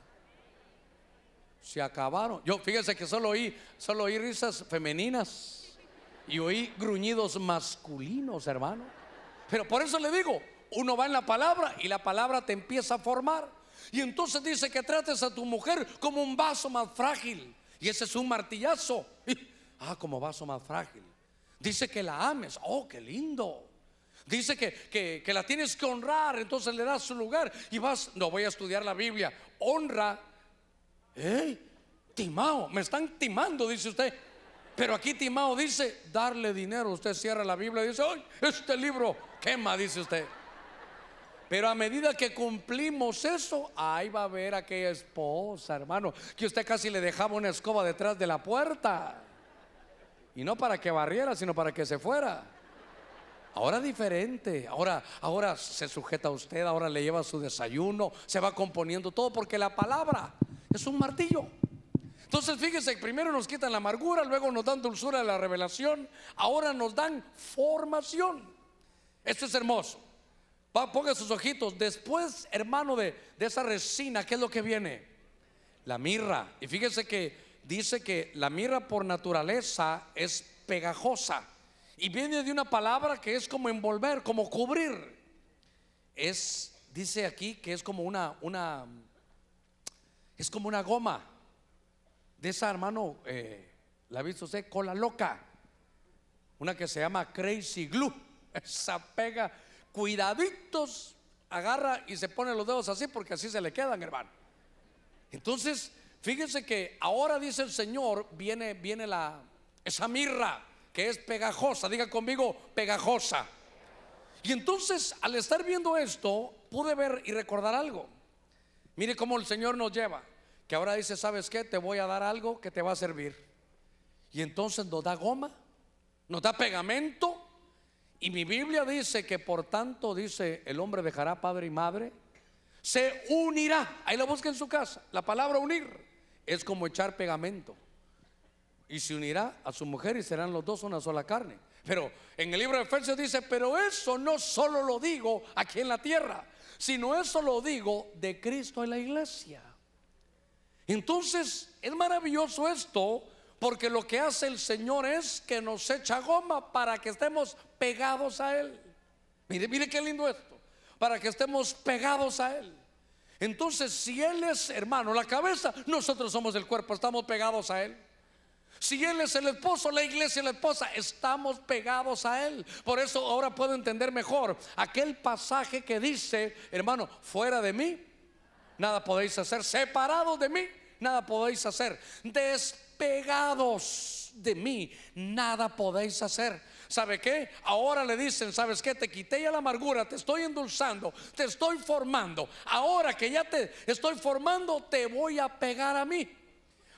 Se acabaron. Yo fíjense que solo oí, solo oí risas femeninas y oí gruñidos masculinos, hermano. Pero por eso le digo, uno va en la palabra y la palabra te empieza a formar. Y entonces dice que trates a tu mujer como un vaso más frágil. Y ese es un martillazo. *laughs* Ah, como vaso más frágil. Dice que la ames. Oh, qué lindo. Dice que, la tienes que honrar, entonces le das su lugar y vas, no voy a estudiar la Biblia, honra. ¿Eh? Timao, me están timando, dice usted. Pero aquí Timao dice, darle dinero. Usted cierra la Biblia y dice, ¡ay, este libro quema! Dice usted. Pero a medida que cumplimos eso, ahí va a haber aquella esposa, hermano, que usted casi le dejaba una escoba detrás de la puerta. Y no para que barriera, sino para que se fuera. Ahora diferente, ahora, ahora se sujeta a usted, ahora le lleva su desayuno, se va componiendo todo porque la palabra es un martillo. Entonces fíjese, primero nos quitan la amargura, luego nos dan dulzura de la revelación, ahora nos dan formación. Esto es hermoso. Va, ponga sus ojitos. Después, hermano, de, de esa resina, ¿qué es lo que viene? La mirra. Y fíjese que dice que la mirra por naturaleza es pegajosa. Y viene de una palabra que es como envolver, como cubrir. Es, dice aquí que es como una, una, es como una goma. De esa, hermano, eh, la ha visto usted, cola loca. Una que se llama Crazy Glue. *laughs* Esa pega, cuidaditos, agarra y se pone los dedos así porque así se le quedan, hermano. Entonces, fíjense que ahora dice el Señor, viene, viene la, esa mirra que es pegajosa. Diga conmigo, pegajosa. Y entonces, al estar viendo esto, pude ver y recordar algo. Mire cómo el Señor nos lleva. Que ahora dice, ¿sabes qué? Te voy a dar algo que te va a servir. Y entonces nos da goma, nos da pegamento. Y mi Biblia dice que por tanto, dice, el hombre dejará padre y madre, se unirá. Ahí lo busca en su casa. La palabra unir es como echar pegamento y se unirá a su mujer y serán los dos una sola carne. Pero en el libro de Efesios dice, pero eso no solo lo digo aquí en la tierra, sino eso lo digo de Cristo en la iglesia. Entonces es maravilloso esto, porque lo que hace el Señor es que nos echa goma para que estemos pegados a Él. Mire, mire qué lindo esto, para que estemos pegados a Él. Entonces, si Él es hermano, la cabeza, nosotros somos el cuerpo, estamos pegados a Él. Si Él es el esposo, la iglesia es la esposa, estamos pegados a Él. Por eso ahora puedo entender mejor aquel pasaje que dice, hermano, fuera de mí, nada podéis hacer. Separados de mí, nada podéis hacer. Despegados de mí, nada podéis hacer. ¿Sabe qué? Ahora le dicen, ¿sabes qué? Te quité ya la amargura, te estoy endulzando, te estoy formando. Ahora que ya te estoy formando, te voy a pegar a mí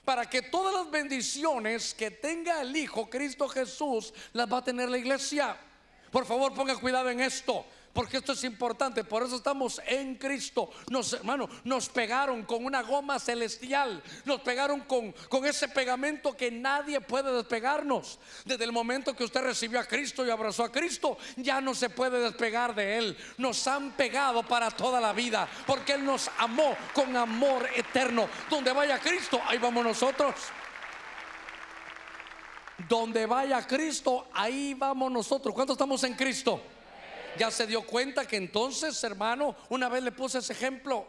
para que todas las bendiciones que tenga el Hijo Cristo Jesús las va a tener la iglesia. Por favor, ponga cuidado en esto porque esto es importante, por eso estamos en Cristo. Nos, hermano, nos pegaron con una goma celestial, nos pegaron con, con ese pegamento que nadie puede despegarnos. Desde el momento que usted recibió a Cristo y abrazó a Cristo, ya no se puede despegar de Él. Nos han pegado para toda la vida, porque Él nos amó con amor eterno. Donde vaya Cristo, ahí vamos nosotros. Donde vaya Cristo, ahí vamos nosotros. ¿Cuántos estamos en Cristo? Ya se dio cuenta que entonces, hermano, una vez le puse ese ejemplo,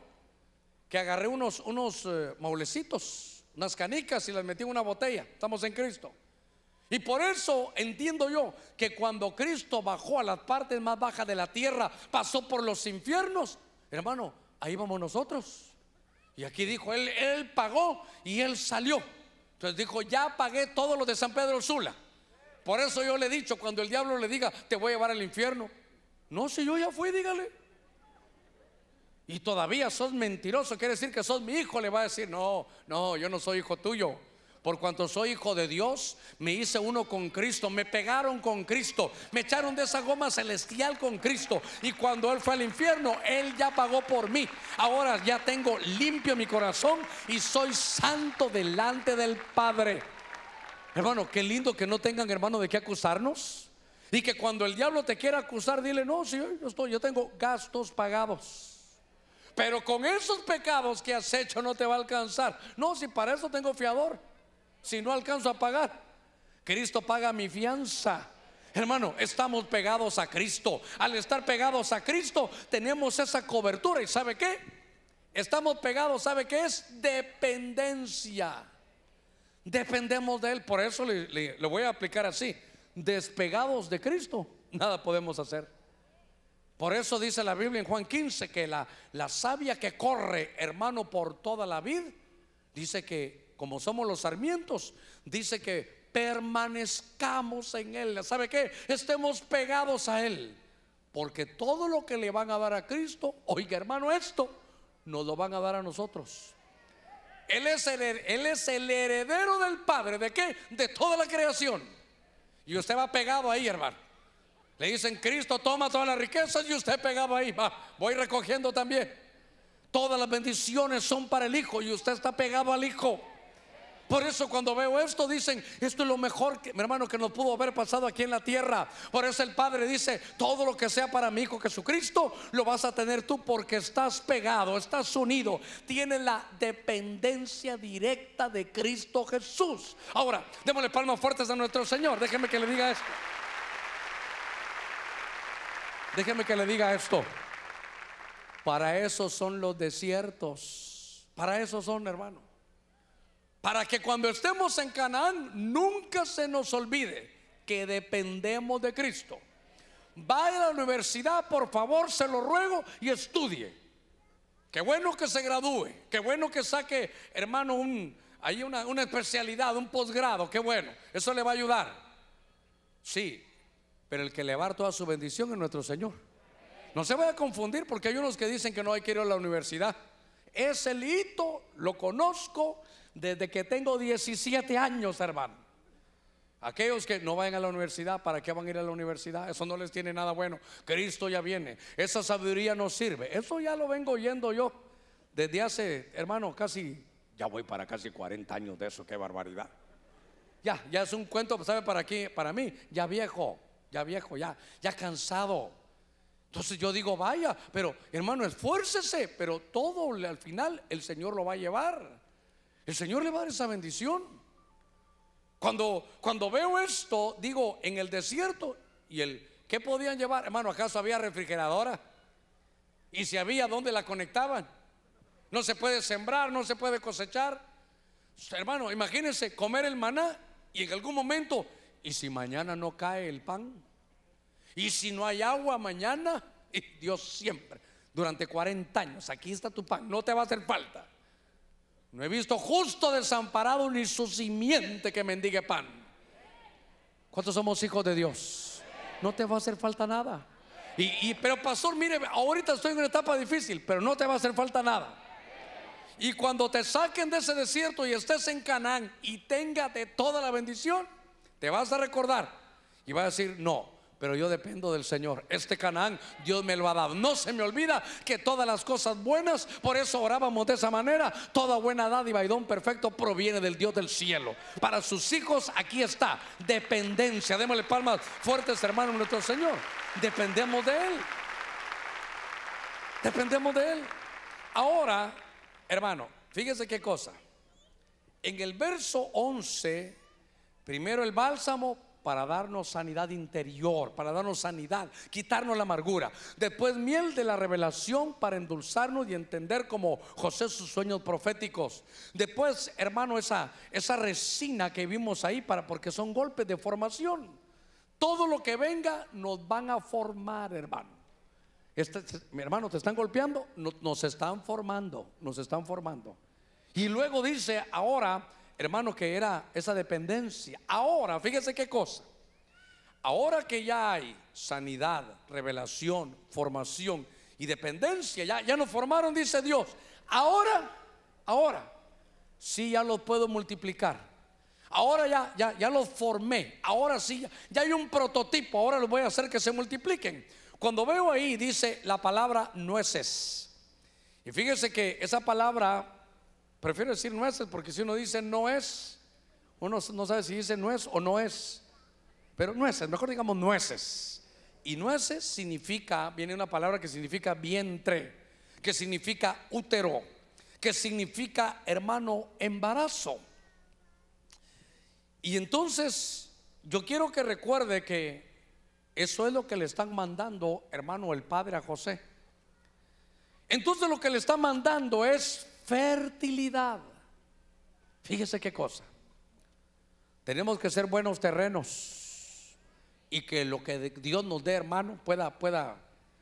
que agarré unos, unos eh, maulecitos, unas canicas y las metí en una botella. Estamos en Cristo. Y por eso entiendo yo que cuando Cristo bajó a las partes más bajas de la tierra, pasó por los infiernos, hermano, ahí vamos nosotros. Y aquí dijo, él, él pagó y él salió. Entonces dijo, ya pagué todo lo de San Pedro Sula. Por eso yo le he dicho, cuando el diablo le diga, te voy a llevar al infierno, no, si yo ya fui, dígale. Y todavía sos mentiroso, quiere decir que sos mi hijo, le va a decir, no, no, yo no soy hijo tuyo. Por cuanto soy hijo de Dios, me hice uno con Cristo, me pegaron con Cristo, me echaron de esa goma celestial con Cristo. Y cuando Él fue al infierno, Él ya pagó por mí. Ahora ya tengo limpio mi corazón y soy santo delante del Padre. Hermano, qué lindo que no tengan, hermano, de qué acusarnos. Y que cuando el diablo te quiera acusar, dile, no, si yo, estoy, yo tengo gastos pagados. Pero con esos pecados que has hecho no te va a alcanzar. No, si para eso tengo fiador. Si no alcanzo a pagar, Cristo paga mi fianza. Hermano, estamos pegados a Cristo. Al estar pegados a Cristo, tenemos esa cobertura. ¿Y sabe qué? Estamos pegados, ¿sabe qué es? Dependencia. Dependemos de Él. Por eso le voy a aplicar así despegados de Cristo, nada podemos hacer. Por eso dice la Biblia en Juan 15 que la, la savia que corre, hermano, por toda la vid, dice que como somos los sarmientos, dice que permanezcamos en Él. ¿Sabe qué? Estemos pegados a Él. Porque todo lo que le van a dar a Cristo, oiga hermano, esto nos lo van a dar a nosotros. Él es el, él es el heredero del Padre. ¿De qué? De toda la creación. Y usted va pegado ahí, hermano. Le dicen, Cristo toma todas las riquezas y usted pegado ahí. Va, voy recogiendo también. Todas las bendiciones son para el Hijo y usted está pegado al Hijo. Por eso cuando veo esto dicen, esto es lo mejor, que, mi hermano, que nos pudo haber pasado aquí en la tierra. Por eso el Padre dice, todo lo que sea para mi Hijo Jesucristo, lo vas a tener tú porque estás pegado, estás unido, tienes la dependencia directa de Cristo Jesús. Ahora, démosle palmas fuertes a nuestro Señor. Déjeme que le diga esto. Déjeme que le diga esto. Para eso son los desiertos. Para eso son, hermano. Para que cuando estemos en Canaán nunca se nos olvide que dependemos de Cristo. Vaya a la universidad, por favor, se lo ruego y estudie. Qué bueno que se gradúe, qué bueno que saque, hermano, un, una, una especialidad, un posgrado, qué bueno, eso le va a ayudar. Sí, pero el que le va a dar toda su bendición es nuestro Señor. No se vaya a confundir porque hay unos que dicen que no hay que ir a la universidad. Ese hito lo conozco desde que tengo 17 años, hermano. Aquellos que no vayan a la universidad, ¿para qué van a ir a la universidad? Eso no les tiene nada bueno. Cristo ya viene. Esa sabiduría no sirve. Eso ya lo vengo oyendo yo desde hace, hermano, casi, ya voy para casi 40 años de eso. Qué barbaridad. Ya, ya es un cuento, ¿sabe para aquí? Para mí, ya viejo, ya viejo, ya, ya cansado. Entonces yo digo, vaya, pero hermano, esfuércese, pero todo al final el Señor lo va a llevar. El Señor le va a dar esa bendición. Cuando, cuando veo esto, digo, en el desierto, ¿y el qué podían llevar? Hermano, ¿acaso había refrigeradora? ¿Y si había, dónde la conectaban? No se puede sembrar, no se puede cosechar. Hermano, imagínense comer el maná y en algún momento, ¿y si mañana no cae el pan? ¿Y si no hay agua mañana? *laughs* Y Dios siempre, durante 40 años, aquí está tu pan, no te va a hacer falta. No he visto justo desamparado ni su simiente que mendigue pan. ¿Cuántos somos hijos de Dios? No te va a hacer falta nada. Y, pero pastor, mire, ahorita estoy en una etapa difícil, pero no te va a hacer falta nada. Y cuando te saquen de ese desierto y estés en Canaán y tengas de toda la bendición, te vas a recordar y vas a decir, no, pero yo dependo del Señor. Este Canaán Dios me lo ha dado. No se me olvida que todas las cosas buenas, por eso orábamos de esa manera, toda buena dádiva y don perfecto proviene del Dios del cielo. Para sus hijos aquí está, dependencia. Démosle palmas fuertes, hermanos, nuestro Señor. Dependemos de Él. Dependemos de Él. Ahora, hermano, fíjese qué cosa. En el verso 11, primero el bálsamo, para darnos sanidad interior, para darnos sanidad, quitarnos la amargura. Después miel de la revelación para endulzarnos y entender como José sus sueños proféticos. Después, hermano, esa, esa resina que vimos ahí para porque son golpes de formación. Todo lo que venga nos van a formar, hermano. Este, este mi hermano, te están golpeando, nos están formando, nos están formando. Y luego dice, ahora hermano, que era esa dependencia. Ahora, fíjese qué cosa. Ahora que ya hay sanidad, revelación, formación y dependencia, ya, ya nos formaron, dice Dios. Ahora, ahora, sí ya los puedo multiplicar. Ahora ya, ya, ya los formé. Ahora sí, ya, hay un prototipo. Ahora los voy a hacer que se multipliquen. Cuando veo ahí, dice la palabra nueces. Y fíjese que esa palabra Prefiero decir nueces porque si uno dice no es, uno no sabe si dice no es o no es. Pero nueces, mejor digamos nueces. Y nueces significa, viene una palabra que significa vientre, que significa útero, que significa hermano embarazo. Y entonces yo quiero que recuerde que eso es lo que le están mandando, hermano, el padre a José. Entonces lo que le está mandando es fertilidad. Fíjese qué cosa. Tenemos que ser buenos terrenos y que lo que Dios nos dé, hermano, pueda, pueda,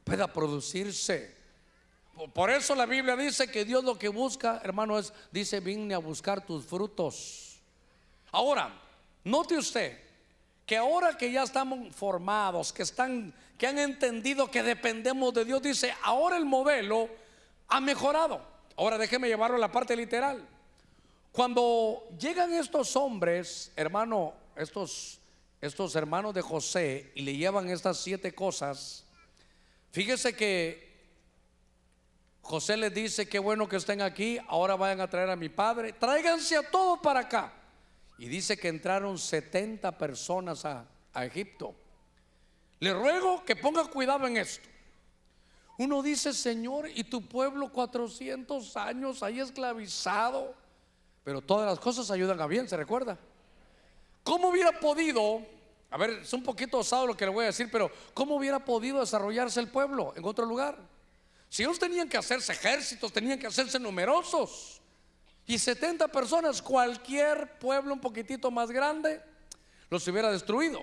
pueda producirse. Por eso la Biblia dice que Dios lo que busca, hermano, es, dice, vine a buscar tus frutos. Ahora, note usted que ahora que ya estamos formados, que están, que han entendido que dependemos de Dios, dice, ahora el modelo ha mejorado. Ahora déjeme llevarlo a la parte literal. Cuando llegan estos hombres, hermano, estos, estos hermanos de José, y le llevan estas siete cosas, fíjese que José les dice, qué bueno que estén aquí, ahora vayan a traer a mi padre, tráiganse a todos para acá. Y dice que entraron 70 personas a, a Egipto. Le ruego que ponga cuidado en esto. Uno dice, Señor, y tu pueblo 400 años ahí esclavizado. Pero todas las cosas ayudan a bien, ¿se recuerda? ¿Cómo hubiera podido, a ver, es un poquito osado lo que le voy a decir, pero ¿cómo hubiera podido desarrollarse el pueblo en otro lugar? Si ellos tenían que hacerse ejércitos, tenían que hacerse numerosos. Y 70 personas, cualquier pueblo un poquitito más grande, los hubiera destruido.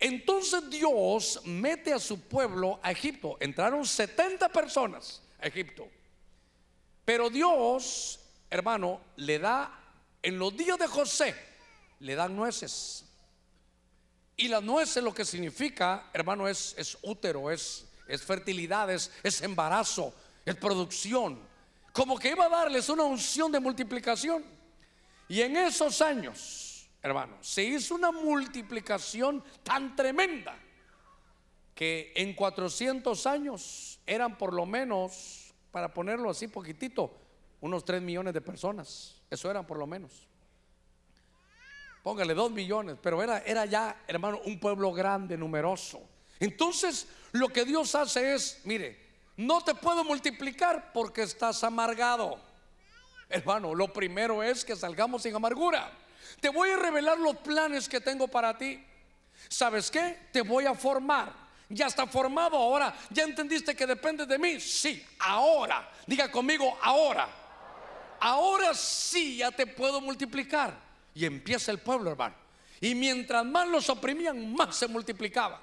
Entonces Dios mete a su pueblo a Egipto. Entraron 70 personas a Egipto. Pero Dios, hermano, le da, en los días de José, le dan nueces. Y las nueces lo que significa, hermano, es, útero, es, fertilidad, es embarazo, es producción. Como que iba a darles una unción de multiplicación. Y en esos años, hermano, se hizo una multiplicación tan tremenda que en 400 años eran por lo menos, para ponerlo así poquitito, unos 3 millones de personas. Eso eran por lo menos. Póngale 2 millones, pero era, era ya, hermano, un pueblo grande, numeroso. Entonces, lo que Dios hace es, mire, no te puedo multiplicar porque estás amargado. Hermano, lo primero es que salgamos sin amargura. Te voy a revelar los planes que tengo para ti. ¿Sabes qué? Te voy a formar. Ya está formado ahora. ¿Ya entendiste que depende de mí? Sí, ahora. Diga conmigo, ahora. Ahora sí ya te puedo multiplicar. Y empieza el pueblo, hermano. Y mientras más los oprimían, más se multiplicaba.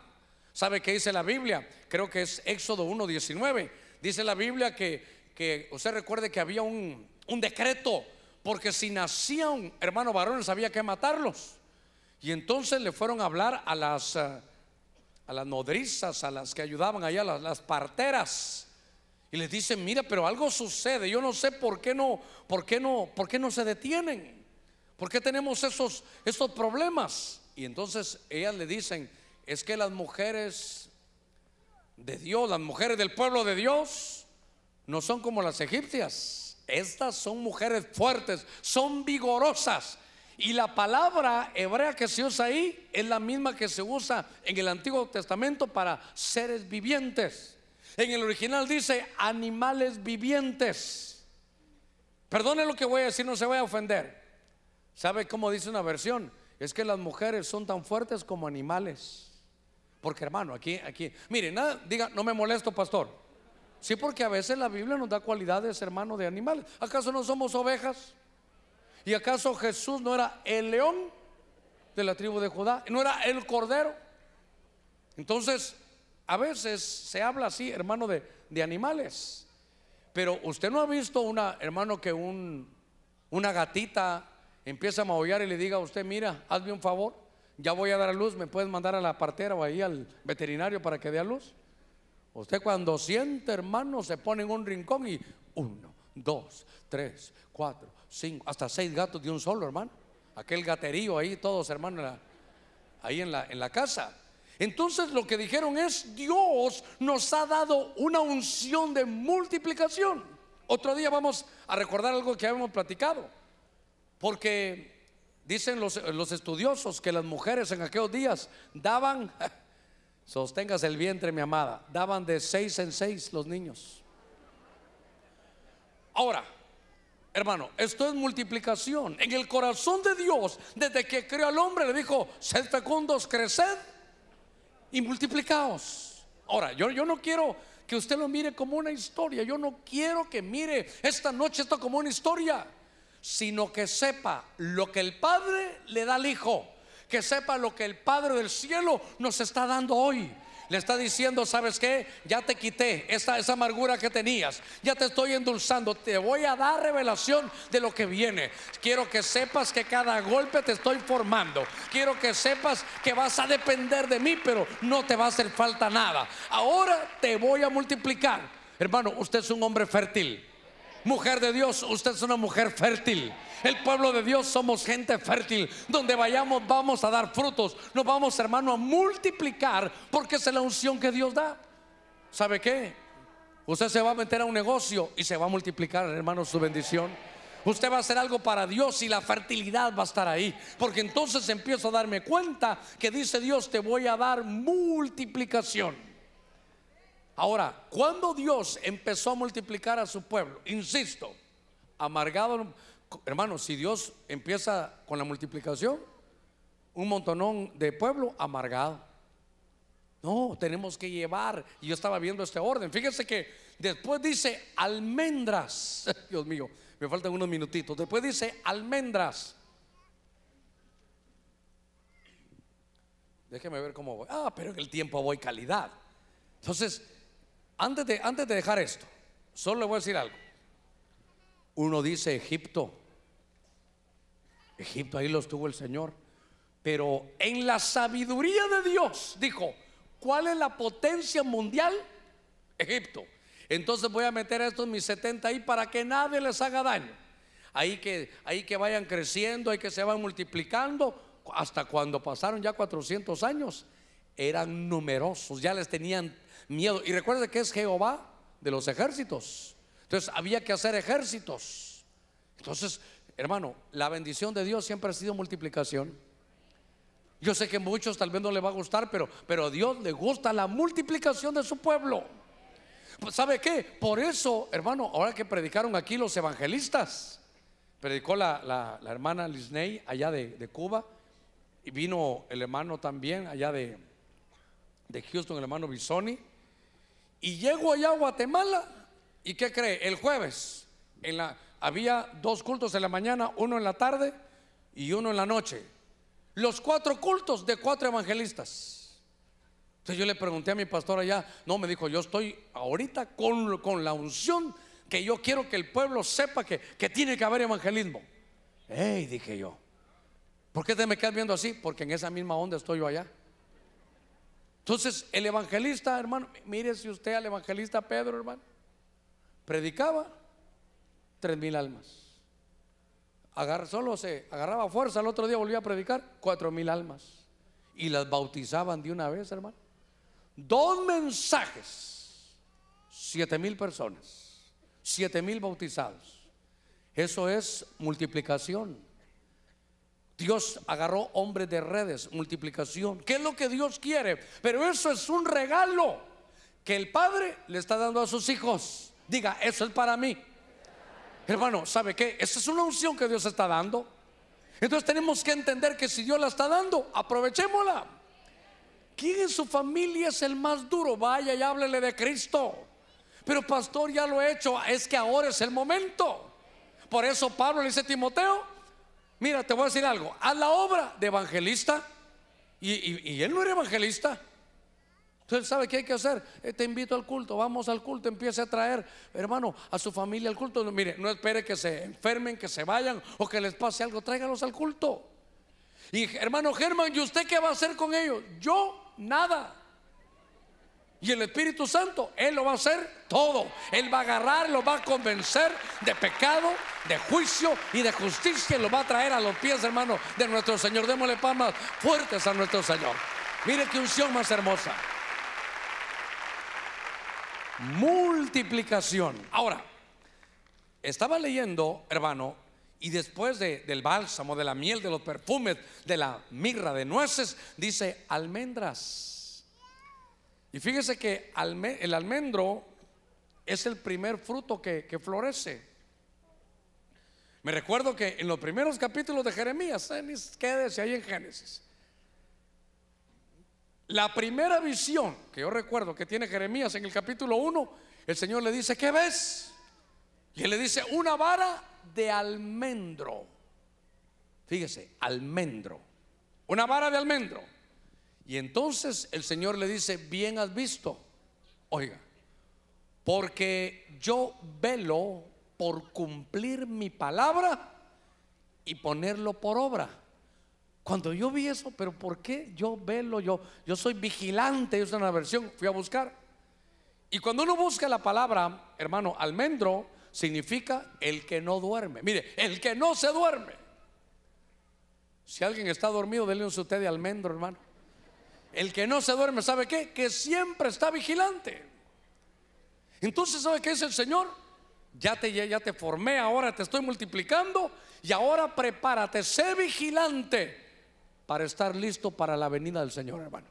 ¿Sabe qué dice la Biblia? Creo que es Éxodo 1.19. Dice la Biblia que, que usted recuerde que había un, un decreto porque si nacían hermanos varones había que matarlos. Y entonces le fueron a hablar a las, eh, a las nodrizas, a las que ayudaban allá, las, las parteras. Y les dicen, mira, pero algo sucede. Yo no sé por qué no, por qué no, por qué no se detienen. ¿Por qué tenemos esos, esos problemas? Y entonces ellas le dicen, es que las mujeres de Dios, las mujeres del pueblo de Dios, no son como las egipcias. Estas son mujeres fuertes, son vigorosas. Y la palabra hebrea que se usa ahí es la misma que se usa en el Antiguo Testamento para seres vivientes. En el original dice animales vivientes. Perdone lo que voy a decir, no se voy a ofender. ¿Sabe cómo dice una versión? Es que las mujeres son tan fuertes como animales. Porque hermano, aquí, aquí, mire, nada, diga, no me molesto, pastor. Sí, porque a veces la Biblia nos da cualidades, hermano, de animales. ¿Acaso no somos ovejas? ¿Y acaso Jesús no era el león de la tribu de Judá? ¿No era el cordero? Entonces, a veces se habla así, hermano, de, animales. Pero usted no ha visto una, hermano, que una gatita empieza a maullar y le diga a usted, mira, hazme un favor, ya voy a dar a luz, me puedes mandar a la partera o ahí al veterinario para que dé a luz. Usted cuando siente, hermano, se pone en un rincón y uno, dos, tres, cuatro, cinco, hasta seis gatos de un solo, hermano. Aquel gaterío ahí, todos, hermano, ahí en la, en la casa. Entonces lo que dijeron es, Dios nos ha dado una unción de multiplicación. Otro día vamos a recordar algo que habíamos platicado, porque dicen los, los estudiosos que las mujeres en aquellos días daban Sostengas el vientre, mi amada. Daban de seis en seis los niños. Ahora, hermano, esto es multiplicación. En el corazón de Dios, desde que creó al hombre, le dijo, sed fecundos, creced y multiplicaos. Ahora, yo, yo no quiero que usted lo mire como una historia. Yo no quiero que mire esta noche esto como una historia, sino que sepa lo que el Padre le da al Hijo que sepa lo que el Padre del cielo nos está dando hoy. Le está diciendo, ¿sabes qué? Ya te quité esa, esa amargura que tenías. Ya te estoy endulzando. Te voy a dar revelación de lo que viene. Quiero que sepas que cada golpe te estoy formando. Quiero que sepas que vas a depender de mí, pero no te va a hacer falta nada. Ahora te voy a multiplicar. Hermano, usted es un hombre fértil. Mujer de Dios, usted es una mujer fértil. El pueblo de Dios somos gente fértil. Donde vayamos vamos a dar frutos. Nos vamos, hermano, a multiplicar porque es la unción que Dios da. ¿Sabe qué? Usted se va a meter a un negocio y se va a multiplicar, hermano, su bendición. Usted va a hacer algo para Dios y la fertilidad va a estar ahí. Porque entonces empiezo a darme cuenta que dice Dios, te voy a dar multiplicación. Ahora, cuando Dios empezó a multiplicar a su pueblo, insisto, amargado Hermanos si Dios empieza con la multiplicación, un montonón de pueblo amargado. No, tenemos que llevar. Y yo estaba viendo este orden. Fíjense que después dice almendras. *laughs* Dios mío, me faltan unos minutitos. Después dice almendras. Déjeme ver cómo voy. Ah, pero en el tiempo voy calidad. Entonces, antes de, antes de dejar esto, solo le voy a decir algo. Uno dice Egipto, Egipto, ahí los tuvo el Señor. Pero en la sabiduría de Dios dijo, ¿cuál es la potencia mundial? Egipto. Entonces voy a meter a estos mis 70 ahí para que nadie les haga daño. Ahí que, ahí que vayan creciendo, ahí que se van multiplicando. Hasta cuando pasaron ya 400 años, eran numerosos, ya les tenían miedo. Y recuerda que es Jehová de los ejércitos. Entonces había que hacer ejércitos. Entonces Hermano, la bendición de Dios siempre ha sido multiplicación. Yo sé que muchos tal vez no le va a gustar, pero, pero a Dios le gusta la multiplicación de su pueblo. Pues, ¿Sabe qué? Por eso, hermano, ahora que predicaron aquí los evangelistas, predicó la, hermana Lisney allá de, Cuba, y vino el hermano también allá de, de Houston, el hermano Bisoni, y llegó allá a Guatemala, ¿y qué cree? El jueves, en la había dos cultos en la mañana, uno en la tarde y uno en la noche. Los cuatro cultos de cuatro evangelistas. Entonces yo le pregunté a mi pastor allá, no, me dijo, yo estoy ahorita con, la unción que yo quiero que el pueblo sepa que, que tiene que haber evangelismo. Hey, dije yo, ¿por qué te me quedas viendo así? Porque en esa misma onda estoy yo allá. Entonces el evangelista, hermano, mire si usted al evangelista Pedro, hermano, predicaba tres mil almas. solo se agarraba fuerza, el otro día volvía a predicar, cuatro mil almas. Y las bautizaban de una vez, hermano. Dos mensajes, siete mil personas, siete mil bautizados. Eso es multiplicación. Dios agarró hombres de redes, multiplicación. ¿Qué es lo que Dios quiere? Pero eso es un regalo que el Padre le está dando a sus hijos. Diga, eso es para mí. Hermano, ¿sabe qué? Esa es una unción que Dios está dando. Entonces tenemos que entender que si Dios la está dando, aprovechémosla. ¿Quién en su familia es el más duro? Vaya y háblele de Cristo. Pero pastor, ya lo he hecho. Es que ahora es el momento. Por eso Pablo le dice a Timoteo, mira, te voy a decir algo. Haz la obra de evangelista. Y, y él no era evangelista. Usted ¿sabe qué hay que hacer? Eh, te invito al culto, vamos al culto, empiece a traer, hermano, a su familia al culto. mire, no espere que se enfermen, que se vayan o que les pase algo, tráigalos al culto. Y hermano Germán, ¿y usted qué va a hacer con ellos? Yo, nada. Y el Espíritu Santo, Él lo va a hacer todo. Él va a agarrar, lo va a convencer de pecado, de juicio y de justicia. Y lo va a traer a los pies, hermano, de nuestro Señor. Démosle palmas fuertes a nuestro Señor. Mire qué unción más hermosa multiplicación. Ahora, estaba leyendo, hermano, y después del bálsamo, de la miel, de los perfumes, de la mirra, de nueces, dice almendras. Y fíjese que el almendro es el primer fruto que, florece. Me recuerdo que en los primeros capítulos de Jeremías, quédese ahí en Génesis. La primera visión que yo recuerdo que tiene Jeremías en el capítulo 1, el Señor le dice, ¿qué ves? Y él le dice, una vara de almendro. Fíjese, almendro. Una vara de almendro. Y entonces el Señor le dice, bien has visto. Oiga, porque yo velo por cumplir mi palabra y ponerlo por obra. Cuando yo vi eso, pero ¿por qué yo velo? Yo, yo soy vigilante, yo una versión, fui a buscar. Y cuando uno busca la palabra, hermano, almendro significa el que no duerme. Mire, el que no se duerme. Si alguien está dormido, denle un de almendro, hermano. El que no se duerme, ¿sabe qué? Que siempre está vigilante. Entonces, ¿sabe qué es el Señor? Ya te, ya te formé, ahora te estoy multiplicando y ahora prepárate, sé vigilante para estar listo para la venida del Señor, hermano.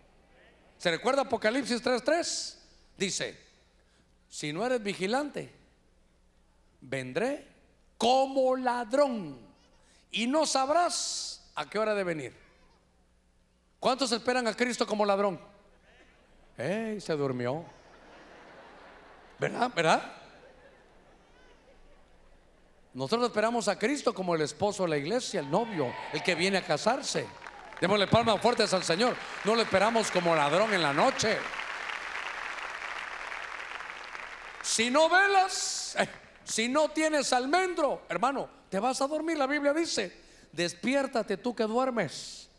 ¿Se recuerda Apocalipsis 3:3? Dice, si no eres vigilante, vendré como ladrón y no sabrás a qué hora de venir. ¿Cuántos esperan a Cristo como ladrón? ¡Eh! Se durmió. ¿Verdad? ¿Verdad? Nosotros esperamos a Cristo como el esposo de la iglesia, el novio, el que viene a casarse. Démosle palmas fuertes al Señor. No lo esperamos como ladrón en la noche. Si no velas, eh, si no tienes almendro, hermano, te vas a dormir. La Biblia dice, despiértate tú que duermes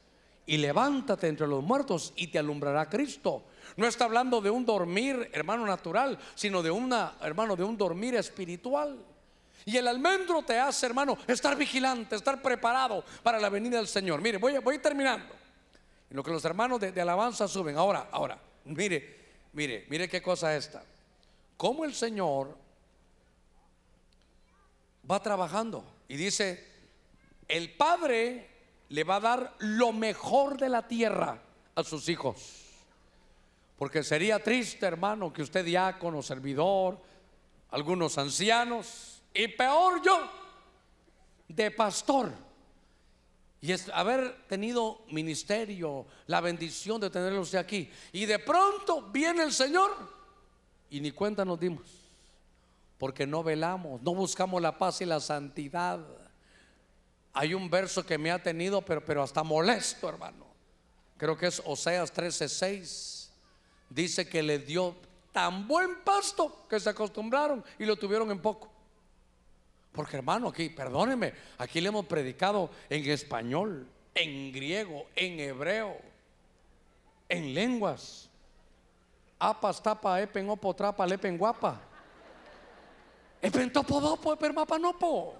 y levántate entre los muertos y te alumbrará Cristo. No está hablando de un dormir, hermano, natural, sino de una, hermano, de un dormir espiritual. Y el almendro te hace, hermano, estar vigilante, estar preparado para la venida del Señor. Mire, voy, voy terminando. En lo que los hermanos de, alabanza suben. Ahora, ahora, mire, mire, mire qué cosa esta. Como el Señor va trabajando y dice, el Padre le va a dar lo mejor de la tierra a sus hijos. Porque sería triste, hermano, que usted diácono, servidor, algunos ancianos, y peor yo, de pastor. Y es haber tenido ministerio, la bendición de tenerlos de aquí. Y de pronto viene el Señor y ni cuenta nos dimos. Porque no velamos, no buscamos la paz y la santidad. Hay un verso que me ha tenido, pero, pero hasta molesto, hermano. Creo que es Oseas 13:6. Dice que le dio tan buen pasto que se acostumbraron y lo tuvieron en poco. Porque hermano, aquí, perdóneme aquí le hemos predicado en español, en griego, en hebreo, en lenguas. Apas, tapa, epen, opo, trapa, lepen, guapa. Epen, epen, mapa, nopo.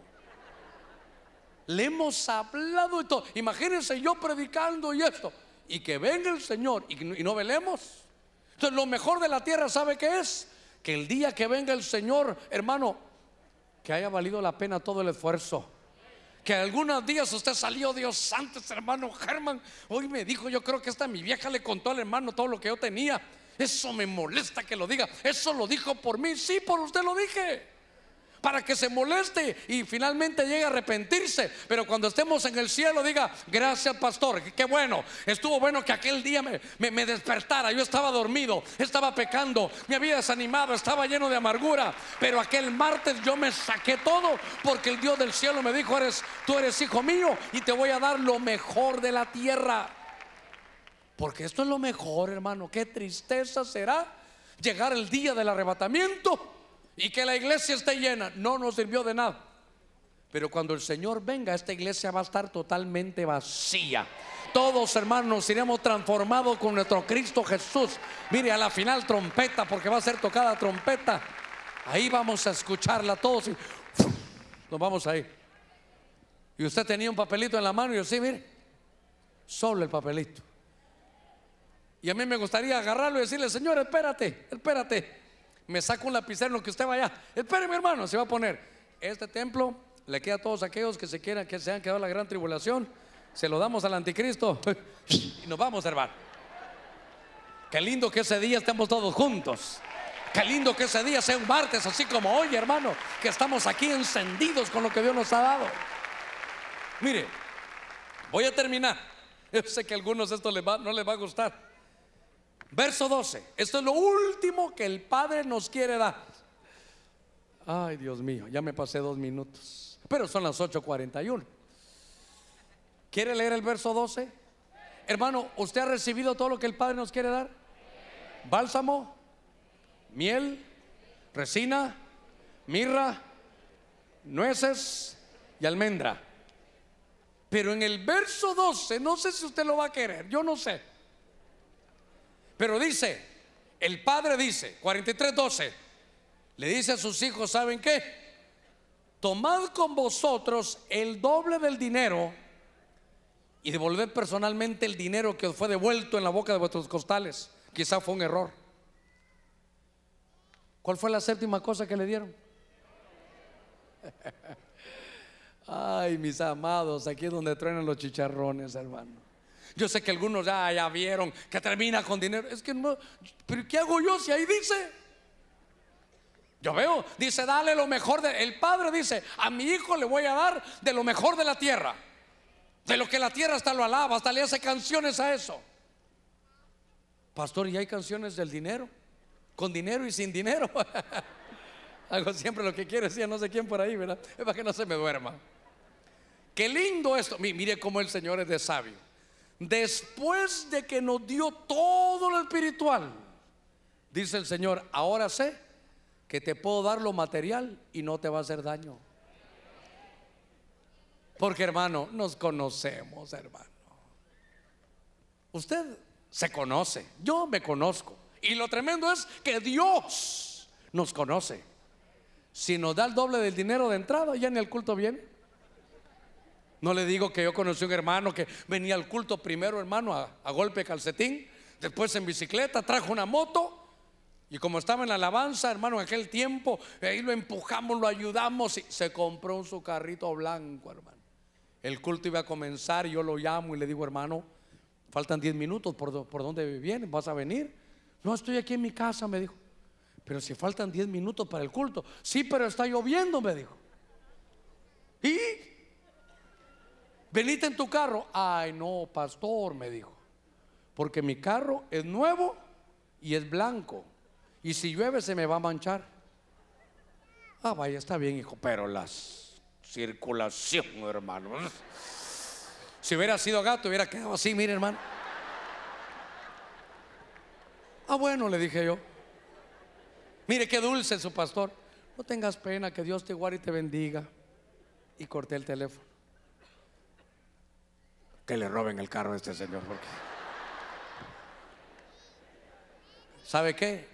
Le hemos hablado esto. Imagínense yo predicando y esto. Y que venga el Señor y, no velemos. Entonces lo mejor de la tierra, ¿sabe que es? Que el día que venga el Señor, hermano, que haya valido la pena todo el esfuerzo. Que algunos días usted salió, Dios santo, este hermano Germán. Hoy me dijo, yo creo que esta mi vieja le contó al hermano todo lo que yo tenía. Eso me molesta que lo diga. Eso lo dijo por mí. Sí, por usted lo dije para que se moleste y finalmente llegue a arrepentirse. Pero cuando estemos en el cielo, diga, gracias pastor, qué bueno, estuvo bueno que aquel día me, me, me despertara. Yo estaba dormido, estaba pecando, me había desanimado, estaba lleno de amargura. Pero aquel martes yo me saqué todo porque el Dios del cielo me dijo, eres, tú eres hijo mío y te voy a dar lo mejor de la tierra. Porque esto es lo mejor, hermano. Qué tristeza será llegar el día del arrebatamiento y que la iglesia esté llena, no nos sirvió de nada. Pero cuando el Señor venga, esta iglesia va a estar totalmente vacía. Todos hermanos iremos transformados con nuestro Cristo Jesús. Mire, a la final trompeta, porque va a ser tocada trompeta. Ahí vamos a escucharla todos nos vamos a ir Y usted tenía un papelito en la mano y yo sí, mire, solo el papelito. Y a mí me gustaría agarrarlo y decirle, Señor, espérate, espérate me saco un lapicero lo que usted vaya. mi hermano, se va a poner. Este templo le queda a todos aquellos que se quieran, que se han quedado la gran tribulación. Se lo damos al anticristo *laughs* y nos vamos, a hermano. Qué lindo que ese día estemos todos juntos. Qué lindo que ese día sea un martes, así como hoy, hermano, que estamos aquí encendidos con lo que Dios nos ha dado. Mire, voy a terminar. *laughs* Yo sé que a algunos esto no les va a gustar. Verso 12. Esto es lo último que el Padre nos quiere dar. Ay, Dios mío, ya me pasé dos minutos. Pero son las 8.41. ¿Quiere leer el verso 12? Hermano, ¿usted ha recibido todo lo que el Padre nos quiere dar? Bálsamo, miel, resina, mirra, nueces y almendra. Pero en el verso 12, no sé si usted lo va a querer, yo no sé. Pero dice, el padre dice, 43.12, le dice a sus hijos, ¿saben qué? Tomad con vosotros el doble del dinero y devolved personalmente el dinero que os fue devuelto en la boca de vuestros costales. Quizá fue un error. ¿Cuál fue la séptima cosa que le dieron? *laughs* Ay, mis amados, aquí es donde truenan los chicharrones, hermano. Yo sé que algunos ya, ah, ya vieron que termina con dinero. Es que no, pero ¿qué hago yo si ahí dice? Yo veo, dice, dale lo mejor. De, el padre dice, a mi hijo le voy a dar de lo mejor de la tierra. De lo que la tierra hasta lo alaba, hasta le hace canciones a eso. Pastor, y hay canciones del dinero, con dinero y sin dinero. *laughs* Hago siempre lo que quiero, decir. no sé quién por ahí, ¿verdad? Es para que no se me duerma. Qué lindo esto. Mire cómo el Señor es de sabio después de que nos dio todo lo espiritual, dice el Señor, ahora sé que te puedo dar lo material y no te va a hacer daño. Porque hermano, nos conocemos, hermano. Usted se conoce, yo me conozco. Y lo tremendo es que Dios nos conoce. Si nos da el doble del dinero de entrada, ya en el culto bien no le digo que yo conocí a un hermano que venía al culto primero, hermano, a, golpe calcetín, después en bicicleta, trajo una moto. Y como estaba en la alabanza, hermano, en aquel tiempo, ahí lo empujamos, lo ayudamos y se compró un su carrito blanco, hermano. El culto iba a comenzar, yo lo llamo y le digo, hermano, faltan 10 minutos, ¿por, dónde vienes? ¿Vas a venir? No, estoy aquí en mi casa, me dijo. Pero si faltan 10 minutos para el culto. Sí, pero está lloviendo, me dijo. Y venite en tu carro. Ay, no, pastor, me dijo, porque mi carro es nuevo y es blanco. Y si llueve se me va a manchar. Ah, vaya, está bien, hijo, pero la circulación, hermano. Si hubiera sido gato, hubiera quedado así, mire, hermano. Ah, bueno, le dije yo. Mire qué dulce su pastor. No tengas pena, que Dios te guarde y te bendiga. Y corté el teléfono le roben el carro a este señor. ¿Sabe qué?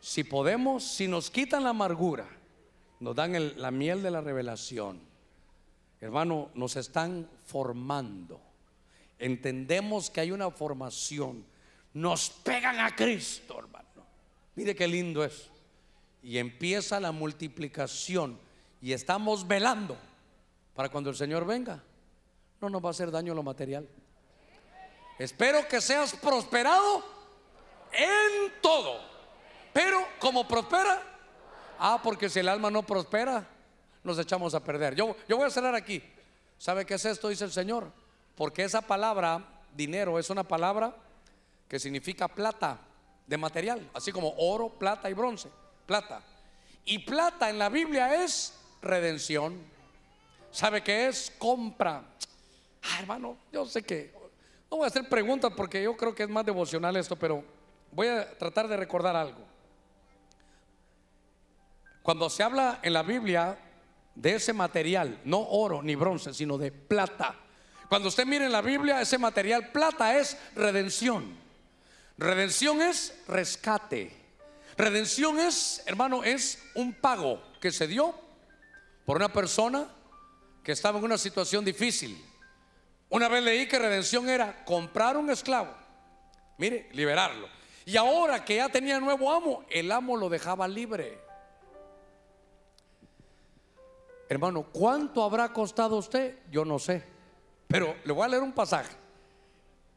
Si podemos, si nos quitan la amargura, nos dan la miel de la revelación. Hermano, nos están formando. Entendemos que hay una formación. Nos pegan a Cristo, hermano. Mire qué lindo es. Y empieza la multiplicación. Y estamos velando para cuando el Señor venga no nos va a hacer daño lo material. Espero que seas prosperado en todo. Pero como prospera, ah, porque si el alma no prospera, nos echamos a perder. Yo, yo voy a cerrar aquí. ¿Sabe qué es esto? Dice el Señor. Porque esa palabra, dinero, es una palabra que significa plata de material, así como oro, plata y bronce, plata. Y plata en la Biblia es redención. ¿Sabe qué es? Compra. Ah, hermano, yo sé que no voy a hacer preguntas porque yo creo que es más devocional esto, pero voy a tratar de recordar algo. Cuando se habla en la Biblia de ese material, no oro ni bronce, sino de plata. Cuando usted mire en la Biblia, ese material plata es redención. Redención es rescate. Redención es, hermano, es un pago que se dio por una persona que estaba en una situación difícil una vez leí que redención era comprar un esclavo, mire, liberarlo. Y ahora que ya tenía nuevo amo, el amo lo dejaba libre. Hermano, ¿cuánto habrá costado usted? Yo no sé. Pero le voy a leer un pasaje.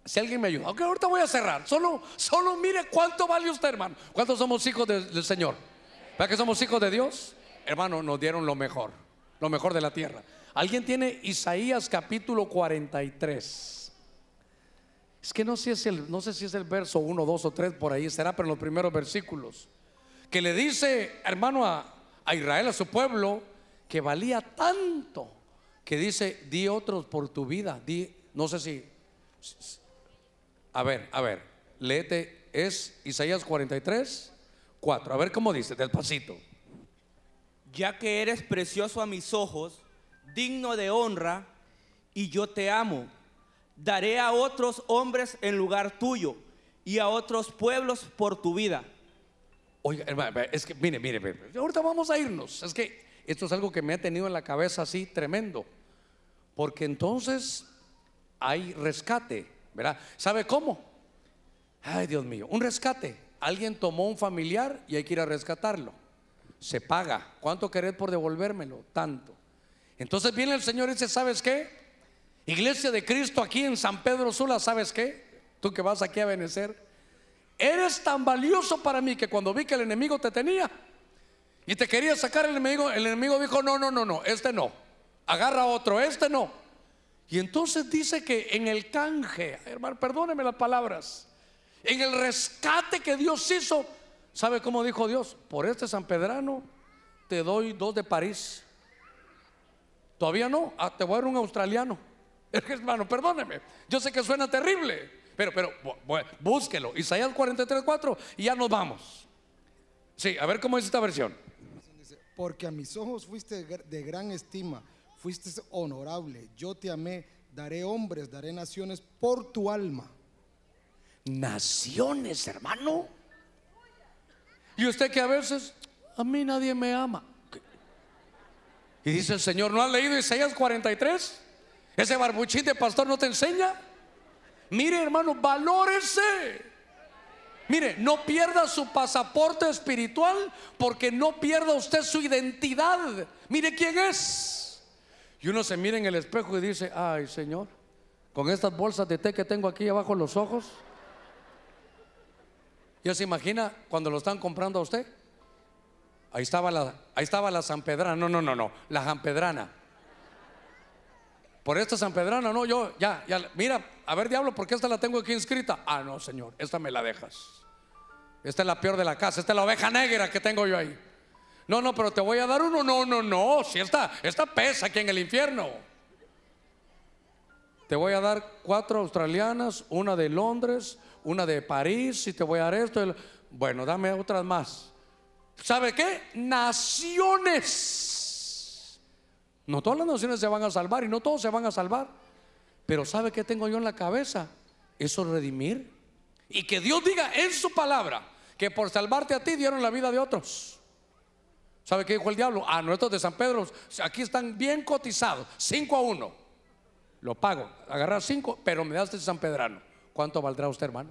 Si alguien me ayuda, aunque ahorita voy a cerrar. Solo, solo mire cuánto vale usted, hermano. ¿Cuántos somos hijos del Señor? ¿Para que somos hijos de Dios? Hermano, nos dieron lo mejor, lo mejor de la tierra. ¿Alguien tiene Isaías capítulo 43? Es que no sé, si es el, no sé si es el verso 1, 2 o 3 por ahí, será, pero en los primeros versículos. Que le dice, hermano, a, a Israel, a su pueblo, que valía tanto, que dice, di otros por tu vida, di, no sé si, a ver, a ver, léete, es Isaías 43, 4, a ver cómo dice, despacito. Ya que eres precioso a mis ojos, digno de honra, y yo te amo. Daré a otros hombres en lugar tuyo y a otros pueblos por tu vida. Oiga, hermano, es que, mire, mire, mire, ahorita vamos a irnos. Es que esto es algo que me ha tenido en la cabeza así tremendo. Porque entonces hay rescate, ¿verdad? ¿Sabe cómo? Ay, Dios mío, un rescate. Alguien tomó un familiar y hay que ir a rescatarlo. Se paga. ¿Cuánto querés por devolvérmelo? Tanto. Entonces viene el Señor y dice, ¿sabes qué? Iglesia de Cristo aquí en San Pedro Sula, ¿sabes qué? Tú que vas aquí a venecer eres tan valioso para mí que cuando vi que el enemigo te tenía y te quería sacar el enemigo, el enemigo dijo, no, no, no, no, este no, agarra otro, este no. Y entonces dice que en el canje, hermano, perdóneme las palabras, en el rescate que Dios hizo, ¿sabe cómo dijo Dios? Por este San Pedrano te doy dos de París Todavía no, ah, te voy a ver un australiano. *laughs* Hermano, perdóneme, yo sé que suena terrible, pero, pero bueno, búsquelo. Isaías 43.4 y ya nos vamos. Sí, a ver cómo es esta versión. Porque a mis ojos fuiste de gran estima, fuiste honorable, yo te amé, daré hombres, daré naciones por tu alma. Naciones, hermano. Y usted que a veces, a mí nadie me ama. Y dice el Señor, ¿no han leído Isaías 43? Ese barbuchín de pastor no te enseña. Mire, hermano, valórese. Mire, no pierda su pasaporte espiritual porque no pierda usted su identidad. Mire quién es. Y uno se mira en el espejo y dice, ay Señor, con estas bolsas de té que tengo aquí abajo en los ojos. Ya se imagina cuando lo están comprando a usted. Ahí estaba la, ahí estaba San No, no, no, no. La San Por esta San no, yo, ya, ya. Mira, a ver, diablo, ¿por qué esta la tengo aquí inscrita? Ah, no, Señor, esta me la dejas. Esta es la peor de la casa. Esta es la oveja negra que tengo yo ahí. No, no, pero te voy a dar uno. No, no, no. Si esta, esta pesa aquí en el infierno. Te voy a dar cuatro australianas, una de Londres, una de París, y te voy a dar esto. Bueno, dame otras más. ¿sabe qué? Naciones. No todas las naciones se van a salvar y no todos se van a salvar. Pero ¿sabe qué tengo yo en la cabeza? Eso redimir. Y que Dios diga en su palabra que por salvarte a ti dieron la vida de otros. ¿Sabe qué dijo el diablo? A ah, nuestros de San Pedro, aquí están bien cotizados, 5 a 1. Lo pago, agarrar 5, pero me das de San Pedrano. ¿Cuánto valdrá usted, hermano?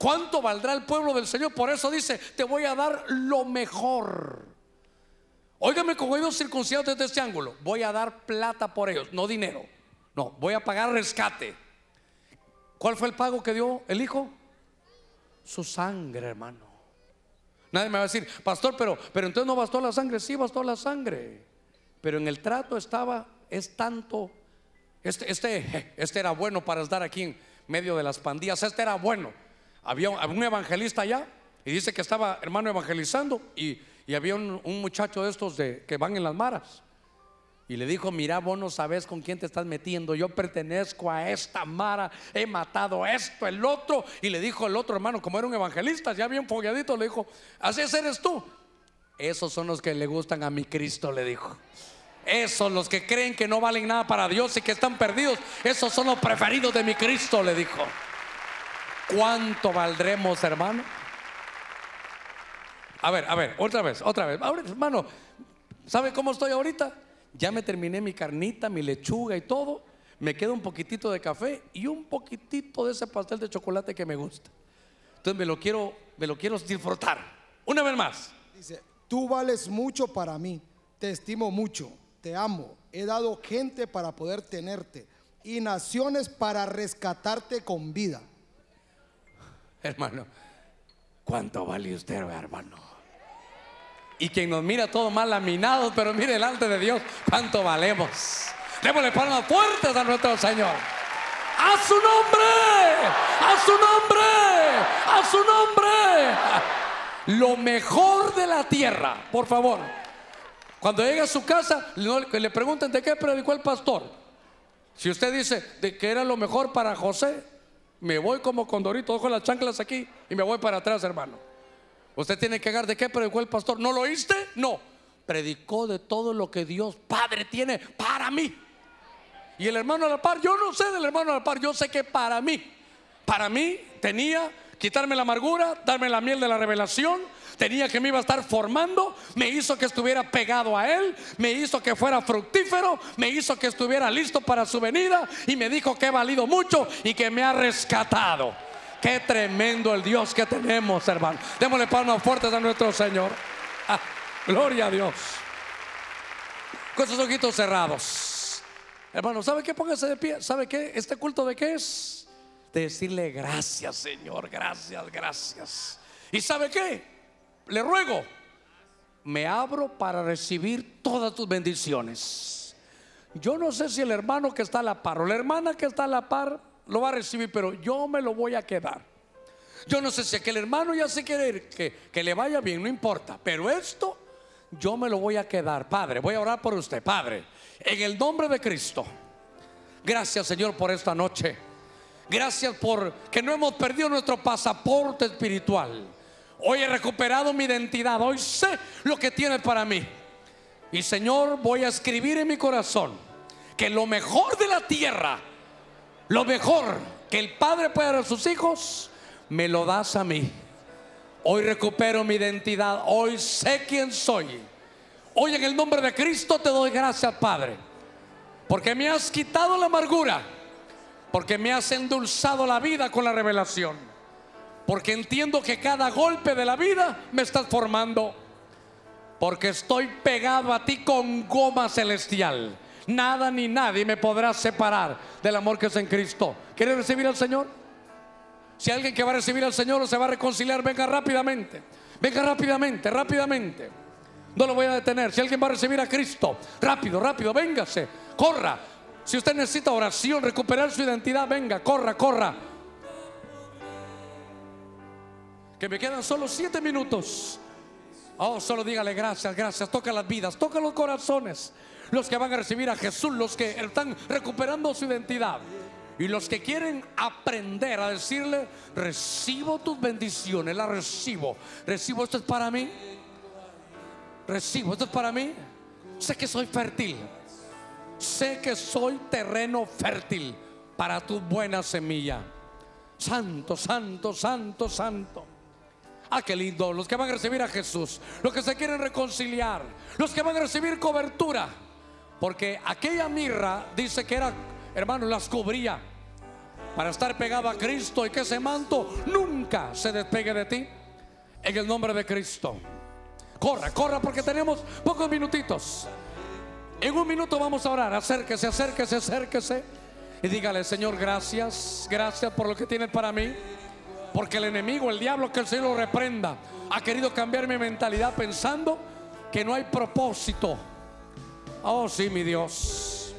¿Cuánto valdrá el pueblo del Señor? Por eso dice, te voy a dar lo mejor. Óigame como ellos circuncidados desde este ángulo. Voy a dar plata por ellos, no dinero. No, voy a pagar rescate. ¿Cuál fue el pago que dio el hijo? Su sangre, hermano. Nadie me va a decir, pastor, pero, pero entonces no bastó la sangre. Sí, bastó la sangre. Pero en el trato estaba, es tanto. Este, este, *laughs* este era bueno para estar aquí en medio de las pandillas. Este era bueno había un evangelista allá y dice que estaba hermano evangelizando y, había un, muchacho de estos de, que van en las maras. Y le dijo, mira, vos no sabes con quién te estás metiendo. Yo pertenezco a esta mara, he matado esto, el otro. Y le dijo el otro hermano, como era un evangelista, ya bien folladito le dijo, así eres tú. Esos son los que le gustan a mi Cristo, le dijo. Esos, los que creen que no valen nada para Dios y que están perdidos, esos son los preferidos de mi Cristo, le dijo. ¿Cuánto valdremos, hermano? A ver, a ver, otra vez, otra vez. Ahora, hermano, ¿sabe cómo estoy ahorita? Ya me terminé mi carnita, mi lechuga y todo. Me queda un poquitito de café y un poquitito de ese pastel de chocolate que me gusta. Entonces lo quiero, me lo quiero disfrutar. Una vez más. Dice, tú vales mucho para mí. Te estimo mucho. Te amo. He dado gente para poder tenerte y naciones para rescatarte con vida. *laughs* hermano. ¿Cuánto vale usted, hermano? Y quien nos mira todo mal laminado pero mire delante de Dios, ¿cuánto valemos? Démosle palmas fuertes a nuestro Señor. A su nombre, a su nombre, a su nombre. Lo mejor de la tierra, por favor. Cuando llegue a su casa, le pregunten de qué predicó el pastor. Si usted dice de que era lo mejor para José, me voy como condorito, con las chanclas aquí y me voy para atrás, hermano. Usted tiene que agarrar de qué predicó el pastor. ¿No lo oíste? No. Predicó de todo lo que Dios Padre tiene para mí. Y el hermano a la par, yo no sé del hermano a la par, yo sé que para mí, para mí tenía quitarme la amargura, darme la miel de la revelación, tenía que me iba a estar formando, me hizo que estuviera pegado a Él, me hizo que fuera fructífero, me hizo que estuviera listo para su venida y me dijo que he valido mucho y que me ha rescatado. Qué tremendo el Dios que tenemos, hermano. Démosle palmas fuertes a nuestro Señor. Ah, gloria a Dios. Con sus ojitos cerrados. Hermano, ¿sabe qué? Póngase de pie. ¿Sabe qué? ¿Este culto de qué es? De decirle gracias, Señor. Gracias, gracias. ¿Y sabe qué? le ruego, me abro para recibir todas tus bendiciones. Yo no sé si el hermano que está a la par o la hermana que está a la par lo va a recibir, pero yo me lo voy a quedar. Yo no sé si aquel hermano ya se quiere ir, que, que le vaya bien, no importa, pero esto yo me lo voy a quedar. Padre, voy a orar por usted, Padre, en el nombre de Cristo. Gracias Señor por esta noche. Gracias por que no hemos perdido nuestro pasaporte espiritual. Hoy he recuperado mi identidad. Hoy sé lo que tiene para mí. Y Señor, voy a escribir en mi corazón que lo mejor de la tierra, lo mejor que el Padre puede dar a sus hijos, me lo das a mí. Hoy recupero mi identidad. Hoy sé quién soy. Hoy en el nombre de Cristo te doy gracias, Padre. Porque me has quitado la amargura. Porque me has endulzado la vida con la revelación porque entiendo que cada golpe de la vida me estás formando, porque estoy pegado a ti con goma celestial. Nada ni nadie me podrá separar del amor que es en Cristo. ¿Quieres recibir al Señor? Si alguien que va a recibir al Señor o se va a reconciliar, venga rápidamente. Venga rápidamente, rápidamente. No lo voy a detener. Si alguien va a recibir a Cristo, rápido, rápido, véngase, corra. Si usted necesita oración, recuperar su identidad, venga, corra, corra. que me quedan solo siete minutos. Oh, solo dígale gracias, gracias. Toca las vidas, toca los corazones. Los que van a recibir a Jesús, los que están recuperando su identidad. Y los que quieren aprender a decirle, recibo tus bendiciones, La recibo. Recibo, esto es para mí. Recibo, esto es para mí. Sé que soy fértil. Sé que soy terreno fértil para tu buena semilla. Santo, santo, santo, santo. Ah, qué lindo. Los que van a recibir a Jesús, los que se quieren reconciliar, los que van a recibir cobertura. Porque aquella mirra dice que era, hermano, las cubría para estar pegado a Cristo y que ese manto nunca se despegue de ti. En el nombre de Cristo. Corra, corra porque tenemos pocos minutitos. En un minuto vamos a orar. Acérquese, acérquese, acérquese. Y dígale, Señor, gracias. Gracias por lo que tienes para mí. Porque el enemigo, el diablo, que el Señor reprenda, ha querido cambiar mi mentalidad pensando que no hay propósito. Oh, sí, mi Dios.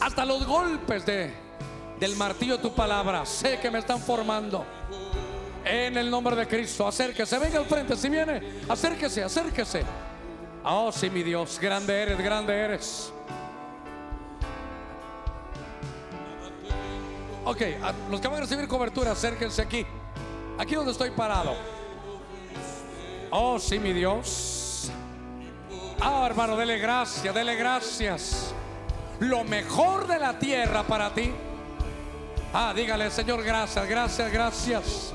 Hasta los golpes de, del martillo de tu palabra, sé que me están formando. En el nombre de Cristo, acérquese, venga al frente, si viene, acérquese, acérquese. Oh, sí, mi Dios, grande eres, grande eres. Ok, ah, los que van a recibir cobertura, acérquense aquí. Aquí donde estoy parado. Oh, sí, mi Dios. Ah, hermano, dele gracias, dele gracias. Lo mejor de la tierra para ti. Ah, dígale, Señor, gracias, gracias, gracias.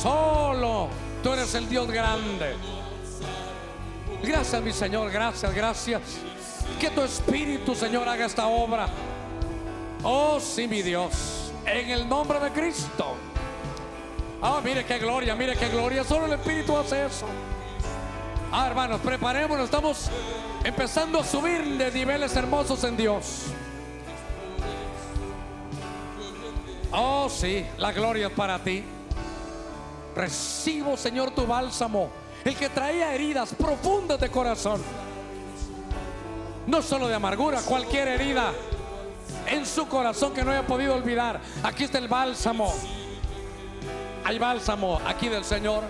Solo tú eres el Dios grande. Gracias, mi Señor, gracias, gracias. Que tu espíritu, Señor, haga esta obra. Oh, sí, mi Dios. En el nombre de Cristo. Ah, oh, mire qué gloria, mire qué gloria. Solo el Espíritu hace eso. Ah, hermanos, preparémonos. Estamos empezando a subir de niveles hermosos en Dios. Oh, sí, la gloria es para ti. Recibo, Señor, tu bálsamo. El que traía heridas profundas de corazón. No solo de amargura, cualquier herida en su corazón que no haya podido olvidar. Aquí está el bálsamo. Hay bálsamo aquí del Señor.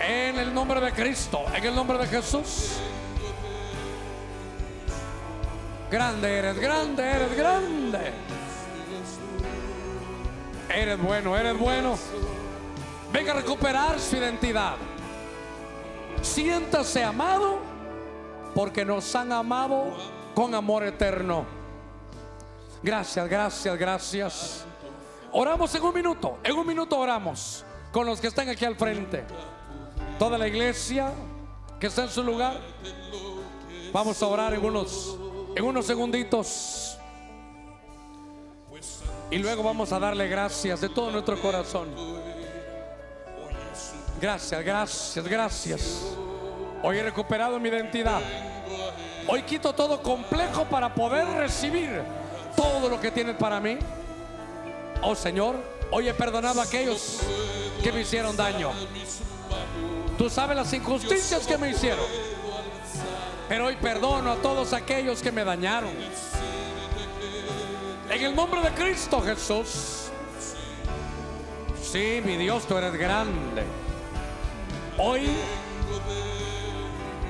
En el nombre de Cristo, en el nombre de Jesús. Grande eres, grande eres, grande. Eres bueno, eres bueno. Venga a recuperar su identidad. Siéntase amado porque nos han amado con amor eterno. Gracias, gracias, gracias. Oramos en un minuto, en un minuto oramos con los que están aquí al frente. Toda la iglesia que está en su lugar. Vamos a orar en unos, en unos segunditos. Y luego vamos a darle gracias de todo nuestro corazón. Gracias, gracias, gracias. Hoy he recuperado mi identidad. Hoy quito todo complejo para poder recibir todo lo que tienes para mí. Oh Señor, hoy he perdonado a aquellos que me hicieron daño. Tú sabes las injusticias que me hicieron. Pero hoy perdono a todos aquellos que me dañaron. En el nombre de Cristo Jesús. Sí, mi Dios, tú eres grande. Hoy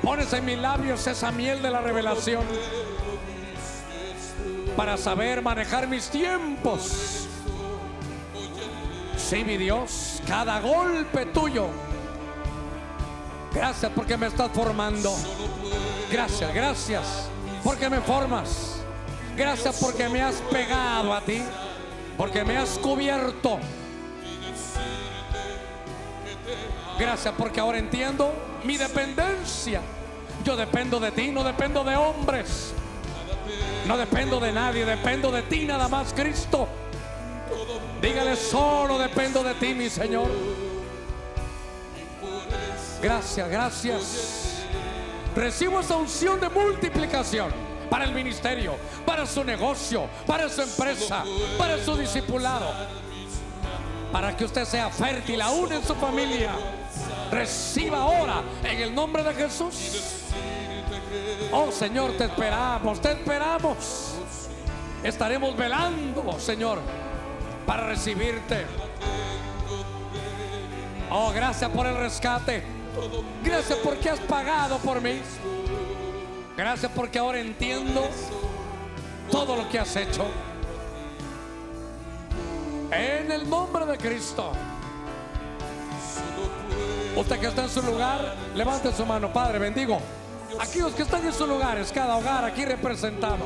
Pones en mis labios esa miel de la revelación para saber manejar mis tiempos. Sí, mi Dios, cada golpe tuyo. Gracias porque me estás formando. Gracias, gracias porque me formas. Gracias porque me has pegado a ti. Porque me has cubierto. Gracias porque ahora entiendo mi dependencia. Yo dependo de ti, no dependo de hombres. No dependo de nadie, dependo de ti nada más, Cristo. Dígale, solo dependo de ti, mi Señor. Gracias, gracias. Recibo esa unción de multiplicación para el ministerio, para su negocio, para su empresa, para su discipulado. Para que usted sea fértil aún en su familia. Reciba ahora en el nombre de Jesús. Oh Señor, te esperamos, te esperamos. Estaremos velando, Señor, para recibirte. Oh, gracias por el rescate. Gracias porque has pagado por mí. Gracias porque ahora entiendo todo lo que has hecho. En el nombre de Cristo. Usted que está en su lugar, levante su mano, Padre, bendigo aquellos que están en sus lugares, cada hogar aquí representado.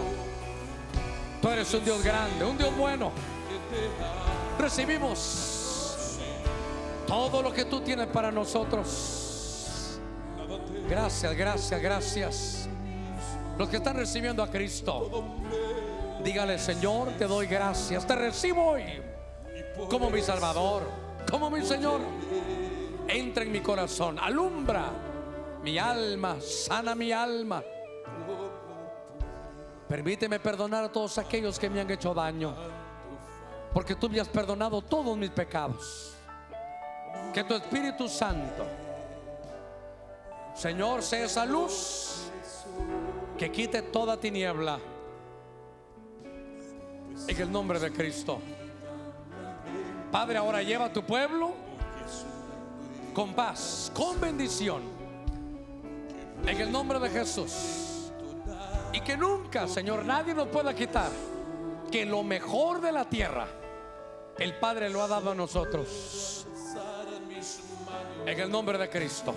Tú eres un Dios grande, un Dios bueno. Recibimos todo lo que tú tienes para nosotros. Gracias, gracias, gracias. Los que están recibiendo a Cristo, dígale, Señor, te doy gracias. Te recibo hoy como mi Salvador, como mi Señor. Entra en mi corazón, alumbra mi alma, sana mi alma. Permíteme perdonar a todos aquellos que me han hecho daño, porque tú me has perdonado todos mis pecados. Que tu Espíritu Santo, Señor, sea esa luz que quite toda tiniebla. En el nombre de Cristo. Padre, ahora lleva a tu pueblo con paz, con bendición en el nombre de Jesús. Y que nunca, Señor, nadie nos pueda quitar que lo mejor de la tierra el Padre lo ha dado a nosotros. En el nombre de Cristo.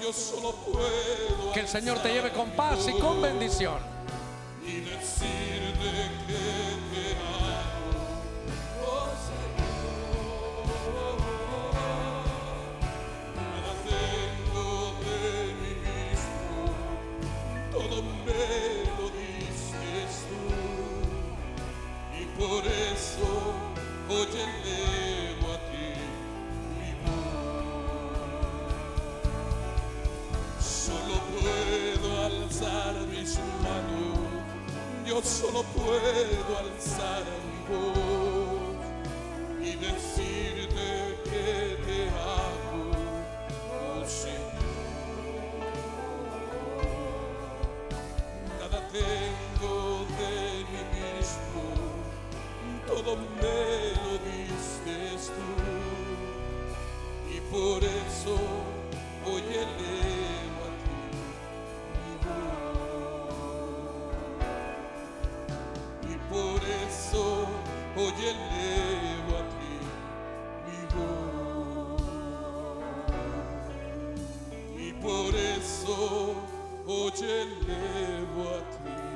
Que el Señor te lleve con paz y con bendición. Y yo solo puedo alzar mi voz y decirte que te amo, oh Señor. Nada tengo de mí mismo, todo me lo diste tú y por eso hoy elevo a ti mi voz. por eso hoy elevo a ti mi voz. Y por eso hoy elevo a ti.